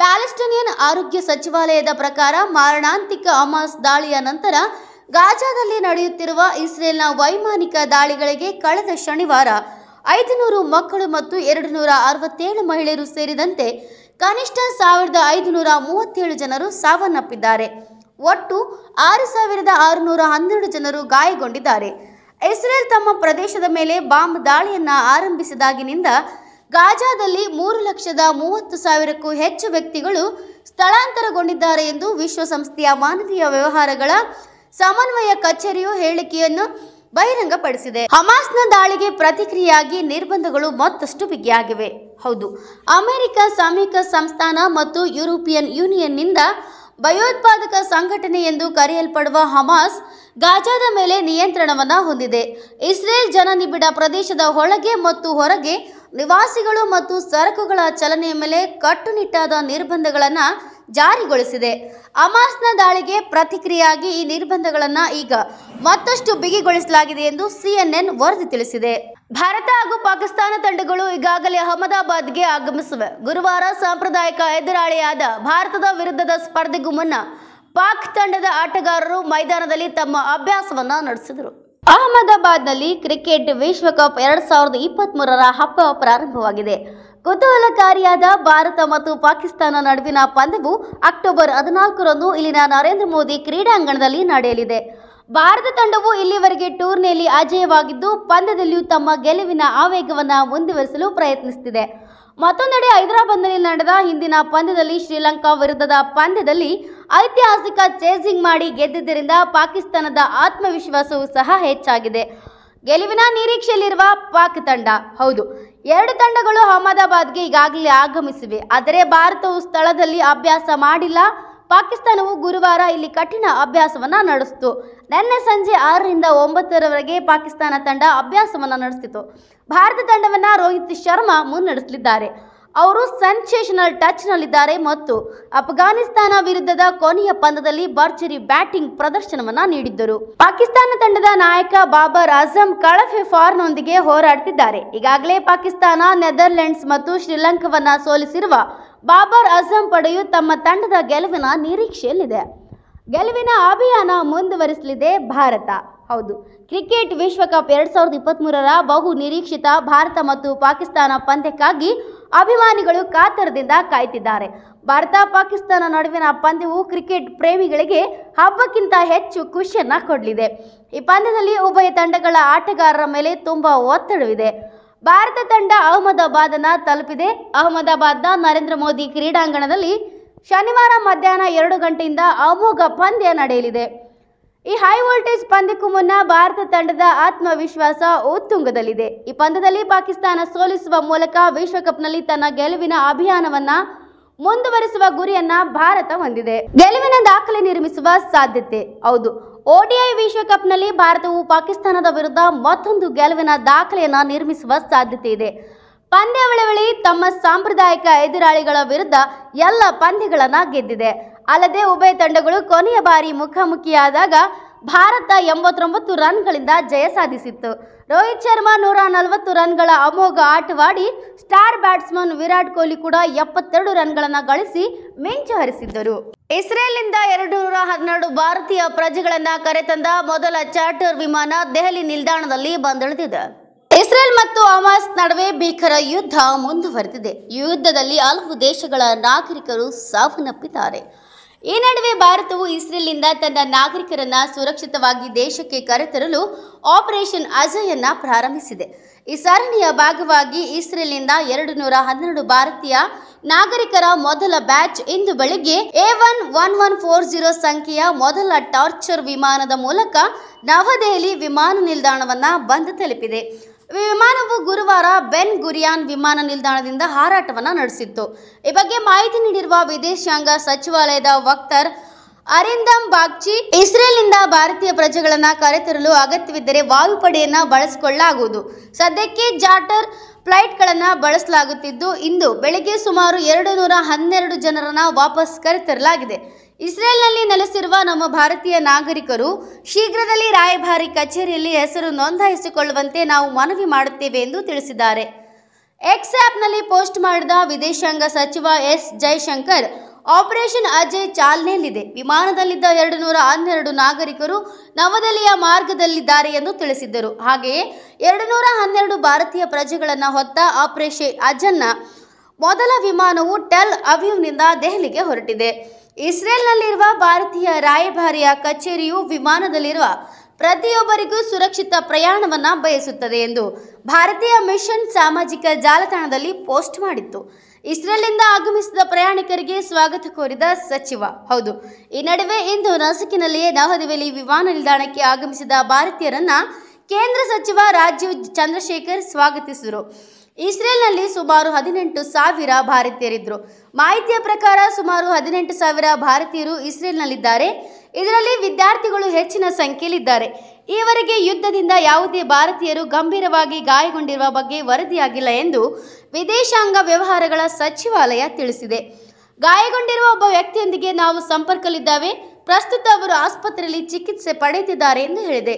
ಪ್ಯಾಲೆಸ್ಟೈನಿಯನ್ ಆರೋಗ್ಯ ಸಚಿವಾಲಯದ ಪ್ರಕಾರ ಮಾರಣಾಂತಿಕ ಅಮಾಸ್ ದಾಳಿಯ ನಂತರ ಗಾಜಾದಲ್ಲಿ ನಡೆಯುತ್ತಿರುವ ಇಸ್ರೇಲ್ನ ವೈಮಾನಿಕ ದಾಳಿಗಳಿಗೆ ಕಳೆದ ಶನಿವಾರ ಐದುನೂರು ಮಕ್ಕಳು ಮತ್ತು ಎರಡು ನೂರ ಅರವತ್ತೇಳು ಮಹಿಳೆಯರು ಸೇರಿದಂತೆ ಕನಿಷ್ಠ ಸಾವಿರದ ಐದುನೂರ ಮೂವತ್ತೇಳು ಜನರು ಸಾವನ್ನಪ್ಪಿದ್ದಾರೆ ಒಟ್ಟು ಆರು ಸಾವಿರದ ಆರುನೂರ ಹನ್ನೆರಡು ಜನರು ಗಾಯಗೊಂಡಿದ್ದಾರೆ ಇಸ್ರೇಲ್ ತಮ್ಮ ಪ್ರದೇಶದ ಮೇಲೆ ಬಾಂಬ್ ದಾಳಿಯನ್ನು ಆರಂಭಿಸಿದಾಗಿನಿಂದ ಗಾಜಾದಲ್ಲಿ ಮೂರು ಲಕ್ಷದ ಮೂವತ್ತು ಸಾವಿರಕ್ಕೂ ಹೆಚ್ಚು ವ್ಯಕ್ತಿಗಳು ಸ್ಥಳಾಂತರಗೊಂಡಿದ್ದಾರೆ ಎಂದು ವಿಶ್ವಸಂಸ್ಥೆಯ ಮಾನವೀಯ ವ್ಯವಹಾರಗಳ ಸಮನ್ವಯ ಕಚೇರಿಯು ಹೇಳಿಕೆಯನ್ನು ಬಹಿರಂಗಪಡಿಸಿದೆ ಹಮಾಸ್ನ ದಾಳಿಗೆ ಪ್ರತಿಕ್ರಿಯೆಯಾಗಿ ನಿರ್ಬಂಧಗಳು ಮತ್ತಷ್ಟು ಬಿಗಿಯಾಗಿವೆ ಹೌದು ಅಮೆರಿಕ ಸಾಮೀಕ ಸಂಸ್ಥಾನ ಮತ್ತು ಯುರೋಪಿಯನ್ ಯೂನಿಯನ್ನಿಂದ ಭಯೋತ್ಪಾದಕ ಸಂಘಟನೆ ಎಂದು ಕರೆಯಲ್ಪಡುವ ಹಮಾಸ್ ಗಾಜಾದ ಮೇಲೆ ನಿಯಂತ್ರಣವನ್ನು ಹೊಂದಿದೆ ಇಸ್ರೇಲ್ ಜನನಿಬಿಡ ಪ್ರದೇಶದ ಒಳಗೆ ಮತ್ತು ಹೊರಗೆ ನಿವಾಸಿಗಳು ಮತ್ತು ಸರಕುಗಳ ಚಲನೆಯ ಮೇಲೆ ಕಟ್ಟುನಿಟ್ಟಾದ ನಿರ್ಬಂಧಗಳನ್ನು ಜಾರಿಗೊಳಿಸಿದೆ ಹಮಾಸ್ನ ದಾಳಿಗೆ ಪ್ರತಿಕ್ರಿಯೆಯಾಗಿ ಈ ನಿರ್ಬಂಧಗಳನ್ನು ಈಗ ಮತ್ತಷ್ಟು ಬಿಗಿಗೊಳಿಸಲಾಗಿದೆ ಎಂದು ಸಿಎನ್ಎನ್ ವರದಿ ತಿಳಿಸಿದೆ ಭಾರತ ಹಾಗೂ ಪಾಕಿಸ್ತಾನ ತಂಡಗಳು ಈಗಾಗಲೇ ಅಹಮದಾಬಾದ್ಗೆ ಆಗಮಿಸಿವೆ ಗುರುವಾರ ಸಾಂಪ್ರದಾಯಿಕ ಎದುರಾಳಿಯಾದ ಭಾರತದ ವಿರುದ್ಧದ ಸ್ಪರ್ಧೆಗೂ ಮುನ್ನ ಪಾಕ್ ತಂಡದ ಆಟಗಾರರು ಮೈದಾನದಲ್ಲಿ ತಮ್ಮ ಅಭ್ಯಾಸವನ್ನ ನಡೆಸಿದರು ಅಹಮದಾಬಾದ್ನಲ್ಲಿ ಕ್ರಿಕೆಟ್ ವಿಶ್ವಕಪ್ ಎರಡ್ ಸಾವಿರದ ಇಪ್ಪತ್ತ್ ಮೂರರ ಹಬ್ಬ ಪ್ರಾರಂಭವಾಗಿದೆ ಕುತೂಹಲಕಾರಿಯಾದ ಭಾರತ ಮತ್ತು ಪಾಕಿಸ್ತಾನ ನಡುವಿನ ಪಂದ್ಯವು ಅಕ್ಟೋಬರ್ ಹದಿನಾಲ್ಕರಂದು ಇಲ್ಲಿನ ನರೇಂದ್ರ ಮೋದಿ ಕ್ರೀಡಾಂಗಣದಲ್ಲಿ ನಡೆಯಲಿದೆ ಭಾರತ ತಂಡವು ಇಲ್ಲಿವರೆಗೆ ಟೂರ್ನಿಯಲ್ಲಿ ಅಜೇಯವಾಗಿದ್ದು ಪಂದ್ಯದಲ್ಲಿಯೂ ತಮ್ಮ ಗೆಲುವಿನ ಆವೇಗವನ್ನು ಮುಂದುವರಿಸಲು ಪ್ರಯತ್ನಿಸುತ್ತಿದೆ ಮತ್ತೊಂದೆಡೆ ಹೈದರಾಬಾದ್ನಲ್ಲಿ ನಡೆದ ಹಿಂದಿನ ಪಂದ್ಯದಲ್ಲಿ ಶ್ರೀಲಂಕಾ ವಿರುದ್ಧದ ಪಂದ್ಯದಲ್ಲಿ ಐತಿಹಾಸಿಕ ಚೇಸಿಂಗ್ ಮಾಡಿ ಗೆದ್ದಿದ್ದರಿಂದ ಪಾಕಿಸ್ತಾನದ ಆತ್ಮವಿಶ್ವಾಸವೂ ಸಹ ಹೆಚ್ಚಾಗಿದೆ ಗೆಲುವಿನ ನಿರೀಕ್ಷೆಯಲ್ಲಿರುವ ಪಾಕ್ ತಂಡ ಹೌದು ಎರಡು ತಂಡಗಳು ಅಹಮದಾಬಾದ್ಗೆ ಈಗಾಗಲೇ ಆಗಮಿಸಿವೆ ಆದರೆ ಭಾರತವು ಸ್ಥಳದಲ್ಲಿ ಅಭ್ಯಾಸ ಮಾಡಿಲ್ಲ ಪಾಕಿಸ್ತಾನವು ಗುರುವಾರ ಇಲ್ಲಿ ಕಠಿಣ ಅಭ್ಯಾಸವನ್ನು ನಡೆಸಿತು ನಿನ್ನೆ ಸಂಜೆ ಆರರಿಂದ ಒಂಬತ್ತರವರೆಗೆ ಪಾಕಿಸ್ತಾನ ತಂಡ ಅಭ್ಯಾಸವನ್ನು ನಡೆಸಿತು ಭಾರತ ತಂಡವನ್ನು ರೋಹಿತ್ ಶರ್ಮಾ ಮುನ್ನಡೆಸಲಿದ್ದಾರೆ ಅವರು ಸೆನ್ಸೇಷನಲ್ ಟಚ್ನಲ್ಲಿದ್ದಾರೆ ಮತ್ತು ಅಫ್ಘಾನಿಸ್ತಾನ ವಿರುದ್ಧದ ಕೊನೆಯ ಪಂದ್ಯದಲ್ಲಿ ಭರ್ಜರಿ ಬ್ಯಾಟಿಂಗ್ ಪ್ರದರ್ಶನವನ್ನ ನೀಡಿದ್ದರು ಪಾಕಿಸ್ತಾನ ತಂಡದ ನಾಯಕ ಬಾಬರ್ ಅಜಂ ಕಳಫೆ ಫಾರ್ನೊಂದಿಗೆ ಹೋರಾಡುತ್ತಿದ್ದಾರೆ ಈಗಾಗಲೇ ಪಾಕಿಸ್ತಾನ ನೆದರ್ಲೆಂಡ್ಸ್ ಮತ್ತು ಶ್ರೀಲಂಕಾವನ್ನ ಸೋಲಿಸಿರುವ ಬಾಬರ್ ಅಜಂ ಪಡೆಯು ತಮ್ಮ ತಂಡದ ಗೆಲುವಿನ ನಿರೀಕ್ಷೆಯಲ್ಲಿದೆ ಗೆಲುವಿನ ಅಭಿಯಾನ ಮುಂದುವರಿಸಲಿದೆ ಭಾರತ ಹೌದು ಕ್ರಿಕೆಟ್ ವಿಶ್ವಕಪ್ ಎರಡ್ ಸಾವಿರದ ಮೂರರ ಬಹು ನಿರೀಕ್ಷಿತ ಭಾರತ ಮತ್ತು ಪಾಕಿಸ್ತಾನ ಪಂದ್ಯಕ್ಕಾಗಿ ಅಭಿಮಾನಿಗಳು ಕಾತರದಿಂದ ಕಾಯ್ತಿದ್ದಾರೆ ಭಾರತ ಪಾಕಿಸ್ತಾನ ನಡುವಿನ ಪಂದ್ಯವು ಕ್ರಿಕೆಟ್ ಪ್ರೇಮಿಗಳಿಗೆ ಹಬ್ಬಕ್ಕಿಂತ ಹೆಚ್ಚು ಖುಷಿಯನ್ನ ಕೊಡಲಿದೆ ಈ ಪಂದ್ಯದಲ್ಲಿ ಉಭಯ ತಂಡಗಳ ಆಟಗಾರರ ಮೇಲೆ ತುಂಬಾ ಒತ್ತಡವಿದೆ ಭಾರತ ತಂಡ ಅಹಮದಾಬಾದನ್ನು ತಲುಪಿದೆ ಅಹಮದಾಬಾದ್ನ ನರೇಂದ್ರ ಮೋದಿ ಕ್ರೀಡಾಂಗಣದಲ್ಲಿ ಶನಿವಾರ ಮಧ್ಯಾಹ್ನ ಎರಡು ಗಂಟೆಯಿಂದ ಅಮೋಘ ಪಂದ್ಯ ನಡೆಯಲಿದೆ ಈ ಹೈ ವೋಲ್ಟೇಜ್ ಪಂದ್ಯಕ್ಕೂ ಮುನ್ನ ಭಾರತ ತಂಡದ ಆತ್ಮವಿಶ್ವಾಸ ಉತ್ತುಂಗದಲ್ಲಿದೆ ಈ ಪಂದ್ಯದಲ್ಲಿ ಪಾಕಿಸ್ತಾನ ಸೋಲಿಸುವ ಮೂಲಕ ವಿಶ್ವಕಪ್ನಲ್ಲಿ ತನ್ನ ಗೆಲುವಿನ ಅಭಿಯಾನವನ್ನ ಮುಂದುವರಿಸುವ ಗುರಿಯನ್ನ ಭಾರತ ಹೊಂದಿದೆ ಗೆಲುವಿನ ದಾಖಲೆ ನಿರ್ಮಿಸುವ ಸಾಧ್ಯತೆ ಹೌದು ಓಡಿಐ ವಿಶ್ವಕಪ್ನಲ್ಲಿ ಭಾರತವು ಪಾಕಿಸ್ತಾನದ ವಿರುದ್ಧ ಮತ್ತೊಂದು ಗೆಲುವಿನ ದಾಖಲೆಯನ್ನ ನಿರ್ಮಿಸುವ ಸಾಧ್ಯತೆ ಇದೆ ಪಂದ್ಯಾವಳಿ ತಮ್ಮ ಸಾಂಪ್ರದಾಯಿಕ ಎದುರಾಳಿಗಳ ವಿರುದ್ಧ ಎಲ್ಲ ಪಂದ್ಯಗಳನ್ನು ಗೆದ್ದಿದೆ ಅಲ್ಲದೆ ಉಭಯ ತಂಡಗಳು ಕೊನೆಯ ಬಾರಿ ಮುಖಾಮುಖಿಯಾದಾಗ ಭಾರತ ಎಂಬತ್ತೊಂಬತ್ತು ರನ್ಗಳಿಂದ ಜಯ ಸಾಧಿಸಿತ್ತು ರೋಹಿತ್ ಶರ್ಮಾ ನೂರ ನಲವತ್ತು ರನ್ಗಳ ಅಮೋಘ ಆಟವಾಡಿ ಸ್ಟಾರ್ ಬ್ಯಾಟ್ಸ್ಮನ್ ವಿರಾಟ್ ಕೊಹ್ಲಿ ಕೂಡ ಎಪ್ಪತ್ತೆರಡು ರನ್ಗಳನ್ನು ಗಳಿಸಿ ಮಿಂಚು ಹರಿಸಿದ್ದರು ಇಸ್ರೇಲ್ನಿಂದ ಎರಡು ನೂರ ಹನ್ನೆರಡು ಭಾರತೀಯ ಪ್ರಜೆಗಳನ್ನು ಕರೆತಂದ ಮೊದಲ ಚಾರ್ಟರ್ ವಿಮಾನ ದೆಹಲಿ ನಿಲ್ದಾಣದಲ್ಲಿ ಬಂದಿಳಿದಿದೆ ಇಸ್ರೇಲ್ ಮತ್ತು ಅಮಾಸ್ ನಡುವೆ ಭೀಕರ ಯುದ್ಧ ಮುಂದುವರೆದಿದೆ ಯುದ್ಧದಲ್ಲಿ ಹಲವು ದೇಶಗಳ ನಾಗರಿಕರು ಸಾವನ್ನಪ್ಪಿದ್ದಾರೆ ಈ ನಡುವೆ ಭಾರತವು ಇಸ್ರೇಲ್ನಿಂದ ತನ್ನ ನಾಗರಿಕರನ್ನ ಸುರಕ್ಷಿತವಾಗಿ ದೇಶಕ್ಕೆ ಕರೆತರಲು ಆಪರೇಷನ್ ಅಜಯನ್ನ ಪ್ರಾರಂಭಿಸಿದೆ ಈ ಸರಣಿಯ ಭಾಗವಾಗಿ ಇಸ್ರೇಲ್ನಿಂದ ಎರಡು ನೂರ ಹನ್ನೆರಡು ಭಾರತೀಯ ನಾಗರಿಕರ ಮೊದಲ ಬ್ಯಾಚ್ ಇಂದು ಬೆಳಿಗ್ಗೆ A one one one four zero ಸಂಖ್ಯೆಯ ಮೊದಲ ಟಾರ್ಚರ್ ವಿಮಾನದ ಮೂಲಕ ನವದೆಹಲಿ ವಿಮಾನ ನಿಲ್ದಾಣವನ್ನ ಬಂದ್ ತಲುಪಿದೆ ವಿಮಾನವು ಗುರುವಾರ ಬೆನ್ ಗುರಿಯಾನ್ ವಿಮಾನ ನಿಲ್ದಾಣದಿಂದ ಹಾರಾಟವನ್ನು ನಡೆಸಿತ್ತು ಈ ಬಗ್ಗೆ ಮಾಹಿತಿ ನೀಡಿರುವ ವಿದೇಶಾಂಗ ಸಚಿವಾಲಯದ ವಕ್ತರ್ ಅರಿಂದಮ್ ಬಾಗ್ಚಿ ಇಸ್ರೇಲ್ನಿಂದ ಭಾರತೀಯ ಪ್ರಜೆಗಳನ್ನು ಕರೆತರಲು ಅಗತ್ಯವಿದ್ದರೆ ವಾಯುಪಡೆಯನ್ನು ಬಳಸಿಕೊಳ್ಳಲಾಗುವುದು ಸದ್ಯಕ್ಕೆ ಜಾಟರ್ ಫ್ಲೈಟ್ಗಳನ್ನು ಬಳಸಲಾಗುತ್ತಿದ್ದು ಇಂದು ಬೆಳಗ್ಗೆ ಸುಮಾರು ಎರಡು ನೂರ ಹನ್ನೆರಡು ಜನರನ್ನು ವಾಪಸ್ ಕರೆತರಲಾಗಿದೆ ಇಸ್ರೇಲ್ನಲ್ಲಿ ನೆಲೆಸಿರುವ ನಮ್ಮ ಭಾರತೀಯ ನಾಗರಿಕರು ಶೀಘ್ರದಲ್ಲಿ ರಾಯಭಾರಿ ಕಚೇರಿಯಲ್ಲಿ ಹೆಸರು ನೋಂದಾಯಿಸಿಕೊಳ್ಳುವಂತೆ ನಾವು ಮನವಿ ಮಾಡುತ್ತೇವೆ ಎಂದು ತಿಳಿಸಿದ್ದಾರೆ ಎಕ್ಸ್ ಆ್ಯಪ್ನಲ್ಲಿ ಪೋಸ್ಟ್ ಮಾಡಿದ ವಿದೇಶಾಂಗ ಸಚಿವ ಎಸ್ ಜೈಶಂಕರ್ ಆಪರೇಷನ್ ಅಜಯ್ ಚಾಲನೆಯಲ್ಲಿದೆ ವಿಮಾನದಲ್ಲಿದ್ದ ಎರಡು ನೂರ ಹನ್ನೆರಡು ನಾಗರಿಕರು ನವದೆಹಲಿಯ ಮಾರ್ಗದಲ್ಲಿದ್ದಾರೆ ಎಂದು ತಿಳಿಸಿದ್ದರು ಹಾಗೆಯೇ ಎರಡು ನೂರ ಹನ್ನೆರಡು ಭಾರತೀಯ ಪ್ರಜೆಗಳನ್ನು ಹೊತ್ತ ಆಪರೇಷನ್ ಅಜನ್ನ ಮೊದಲ ವಿಮಾನವು ಟೆಲ್ ಅವ್ಯೂವ್ನಿಂದ ದೆಹಲಿಗೆ ಹೊರಟಿದೆ ಇಸ್ರೇಲ್ನಲ್ಲಿರುವ ಭಾರತೀಯ ರಾಯಭಾರಿಯ ಕಚೇರಿಯು ವಿಮಾನದಲ್ಲಿರುವ ಪ್ರತಿಯೊಬ್ಬರಿಗೂ ಸುರಕ್ಷಿತ ಪ್ರಯಾಣವನ್ನ ಬಯಸುತ್ತದೆ ಎಂದು ಭಾರತೀಯ ಮಿಷನ್ ಸಾಮಾಜಿಕ ಜಾಲತಾಣದಲ್ಲಿ ಪೋಸ್ಟ್ ಮಾಡಿತ್ತು ಇಸ್ರೇಲ್ನಿಂದ ಆಗಮಿಸಿದ ಪ್ರಯಾಣಿಕರಿಗೆ ಸ್ವಾಗತ ಕೋರಿದ ಸಚಿವ ಹೌದು ಈ ನಡುವೆ ಇಂದು ನಸುಕಿನಲ್ಲಿಯೇ ನವದೆಹಲಿ ವಿಮಾನ ನಿಲ್ದಾಣಕ್ಕೆ ಆಗಮಿಸಿದ ಭಾರತೀಯರನ್ನ ಕೇಂದ್ರ ಸಚಿವ ರಾಜೀವ್ ಚಂದ್ರಶೇಖರ್ ಸ್ವಾಗತಿಸಿದರು ಇಸ್ರೇಲ್ನಲ್ಲಿ ಸುಮಾರು ಹದಿನೆಂಟು ಸಾವಿರ ಭಾರತೀಯರಿದ್ದರು ಮಾಹಿತಿಯ ಪ್ರಕಾರ ಸುಮಾರು ಹದಿನೆಂಟು ಸಾವಿರ ಭಾರತೀಯರು ಇಸ್ರೇಲ್ನಲ್ಲಿದ್ದಾರೆ ಇದರಲ್ಲಿ ವಿದ್ಯಾರ್ಥಿಗಳು ಹೆಚ್ಚಿನ ಸಂಖ್ಯೆಯಲ್ಲಿದ್ದಾರೆ ಈವರೆಗೆ ಯುದ್ಧದಿಂದ ಯಾವುದೇ ಭಾರತೀಯರು ಗಂಭೀರವಾಗಿ ಗಾಯಗೊಂಡಿರುವ ಬಗ್ಗೆ ವರದಿಯಾಗಿಲ್ಲ ಎಂದು ವಿದೇಶಾಂಗ ವ್ಯವಹಾರಗಳ ಸಚಿವಾಲಯ ತಿಳಿಸಿದೆ ಗಾಯಗೊಂಡಿರುವ ಒಬ್ಬ ವ್ಯಕ್ತಿಯೊಂದಿಗೆ ನಾವು ಸಂಪರ್ಕಲ್ಲಿದ್ದಾವೆ ಪ್ರಸ್ತುತ ಅವರು ಆಸ್ಪತ್ರೆಯಲ್ಲಿ ಚಿಕಿತ್ಸೆ ಪಡೆಯುತ್ತಿದ್ದಾರೆ ಎಂದು ಹೇಳಿದೆ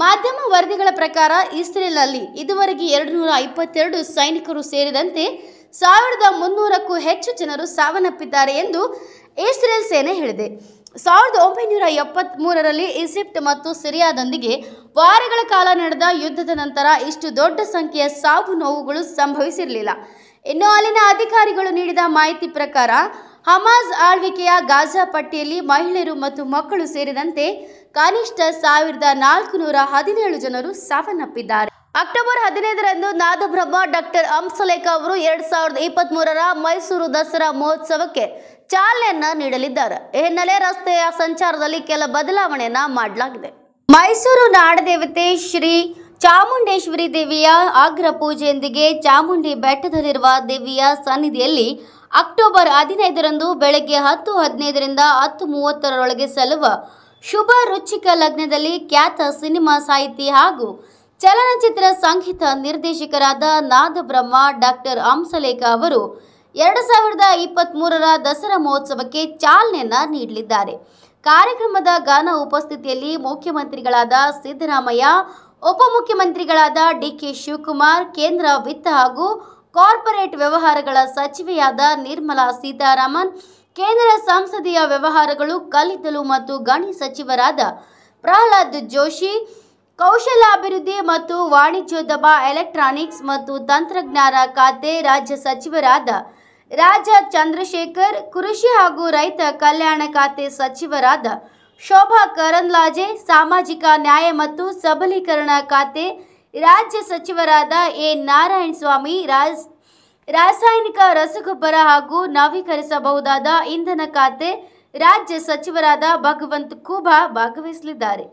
ಮಾಧ್ಯಮ ವರದಿಗಳ ಪ್ರಕಾರ ಇಸ್ರೇಲ್ನಲ್ಲಿ ಇದುವರೆಗೆ ಎರಡು ನೂರ ಇಪ್ಪತ್ತೆರಡು ಸೈನಿಕರು ಸೇರಿದಂತೆ ಸಾವಿರದ ಮುನ್ನೂರಕ್ಕೂ ಹೆಚ್ಚು ಜನರು ಸಾವನ್ನಪ್ಪಿದ್ದಾರೆ ಎಂದು ಇಸ್ರೇಲ್ ಸೇನೆ ಹೇಳಿದೆ ಸಾವಿರದ ಒಂಬೈನೂರ ಎಪ್ಪತ್ತ್ ಮೂರರಲ್ಲಿ ಈಜಿಪ್ಟ್ ಮತ್ತು ಸಿರಿಯಾದೊಂದಿಗೆ ವಾರಗಳ ಕಾಲ ನಡೆದ ಯುದ್ಧದ ನಂತರ ಇಷ್ಟು ದೊಡ್ಡ ಸಂಖ್ಯೆಯ ಸಾವು ನೋವುಗಳು ಸಂಭವಿಸಿರಲಿಲ್ಲ ಇನ್ನು ಅಲ್ಲಿನ ಅಧಿಕಾರಿಗಳು ನೀಡಿದ ಮಾಹಿತಿ ಪ್ರಕಾರ ಹಮಾಜ್ ಆಳ್ವಿಕೆಯ ಗಾಜಾ ಪಟ್ಟಿಯಲ್ಲಿ ಮಹಿಳೆಯರು ಮತ್ತು ಮಕ್ಕಳು ಸೇರಿದಂತೆ ಕನಿಷ್ಠ ಸಾವಿರದ ನೂರ ಹದಿನೇಳು ಜನರು ಸಾವನ್ನಪ್ಪಿದ್ದಾರೆ ಅಕ್ಟೋಬರ್ ಹದಿನೈದರಂದು ನಾದಪ್ರಭ ಡಾಕ್ಟರ್ ಅಂಸಲೇಖ ಅವರು ಎರಡ್ ಸಾವಿರದ ಇಪ್ಪತ್ತ್ ಮೂರರ ಮೈಸೂರು ದಸರಾ ಮಹೋತ್ಸವಕ್ಕೆ ಚಾಲನೆಯನ್ನ ನೀಡಲಿದ್ದಾರೆ ಹಿನ್ನೆಲೆ ರಸ್ತೆಯ ಸಂಚಾರದಲ್ಲಿ ಕೆಲ ಬದಲಾವಣೆಯನ್ನ ಮಾಡಲಾಗಿದೆ ಮೈಸೂರು ನಾಡದೇವತೆ ಶ್ರೀ ಚಾಮುಂಡೇಶ್ವರಿ ದೇವಿಯ ಆಗ್ರ ಪೂಜೆಯೊಂದಿಗೆ ಚಾಮುಂಡಿ ಬೆಟ್ಟದಲ್ಲಿರುವ ದೇವಿಯ ಸನ್ನಿಧಿಯಲ್ಲಿ ಅಕ್ಟೋಬರ್ ಹದಿನೈದರಂದು ಬೆಳಗ್ಗೆ ಹತ್ತು ಹದಿನೈದರಿಂದ ಹತ್ತು ಮೂವತ್ತರೊಳಗೆ ಸಲ್ಲುವ ಶುಭ ರುಚಿಕ ಲಗ್ನದಲ್ಲಿ ಖ್ಯಾತ ಸಿನಿಮಾ ಸಾಹಿತಿ ಹಾಗೂ ಚಲನಚಿತ್ರ ಸಂಗೀತ ನಿರ್ದೇಶಕರಾದ ನಾದಬ್ರಹ್ಮ ಡಾಕ್ಟರ್ ಹಂಸಲೇಖ ಅವರು ಎರಡು ಸಾವಿರದ ಇಪ್ಪತ್ತ್ ಮೂರರ ದಸರಾ ಮಹೋತ್ಸವಕ್ಕೆ ಚಾಲನೆಯನ್ನ ನೀಡಲಿದ್ದಾರೆ ಕಾರ್ಯಕ್ರಮದ ಗಾನ ಉಪಸ್ಥಿತಿಯಲ್ಲಿ ಮುಖ್ಯಮಂತ್ರಿಗಳಾದ ಸಿದ್ದರಾಮಯ್ಯ ಉಪಮುಖ್ಯಮಂತ್ರಿಗಳಾದ ಡಿ ಕೆ ಶಿವಕುಮಾರ್ ಕೇಂದ್ರ ವಿತ್ತ ಹಾಗೂ ಕಾರ್ಪೊರೇಟ್ ವ್ಯವಹಾರಗಳ ಸಚಿವೆಯಾದ ನಿರ್ಮಲಾ ಸೀತಾರಾಮನ್ ಕೇಂದ್ರ ಸಂಸದೀಯ ವ್ಯವಹಾರಗಳು ಕಲ್ಲಿದ್ದಲು ಮತ್ತು ಗಣಿ ಸಚಿವರಾದ ಪ್ರಹ್ಲಾದ್ ಜೋಶಿ ಕೌಶಲಾಭಿವೃದ್ಧಿ ಮತ್ತು ವಾಣಿಜ್ಯೋದ್ಯಮ ಎಲೆಕ್ಟ್ರಾನಿಕ್ಸ್ ಮತ್ತು ತಂತ್ರಜ್ಞಾನ ಖಾತೆ ರಾಜ್ಯ ಸಚಿವರಾದ ರಾಜ ಚಂದ್ರಶೇಖರ್ ಕೃಷಿ ಹಾಗೂ ರೈತ ಕಲ್ಯಾಣ ಖಾತೆ ಸಚಿವರಾದ ಶೋಭಾ ಕರಂದ್ಲಾಜೆ ಸಾಮಾಜಿಕ ನ್ಯಾಯ ಮತ್ತು ಸಬಲೀಕರಣ ಖಾತೆ ರಾಜ್ಯ ಸಚಿವರಾದ ಎ ನಾರಾಯಣಸ್ವಾಮಿ ರಾಜ್ ರಾಸಾಯನಿಕ ರಸಗೊಬ್ಬರ ಹಾಗೂ ನವೀಕರಿಸಬಹುದಾದ ಇಂಧನ ಖಾತೆ ರಾಜ್ಯ ಸಚಿವರಾದ ಭಗವಂತ್ ಖೂಬಾ ಭಾಗವಹಿಸಲಿದ್ದಾರೆ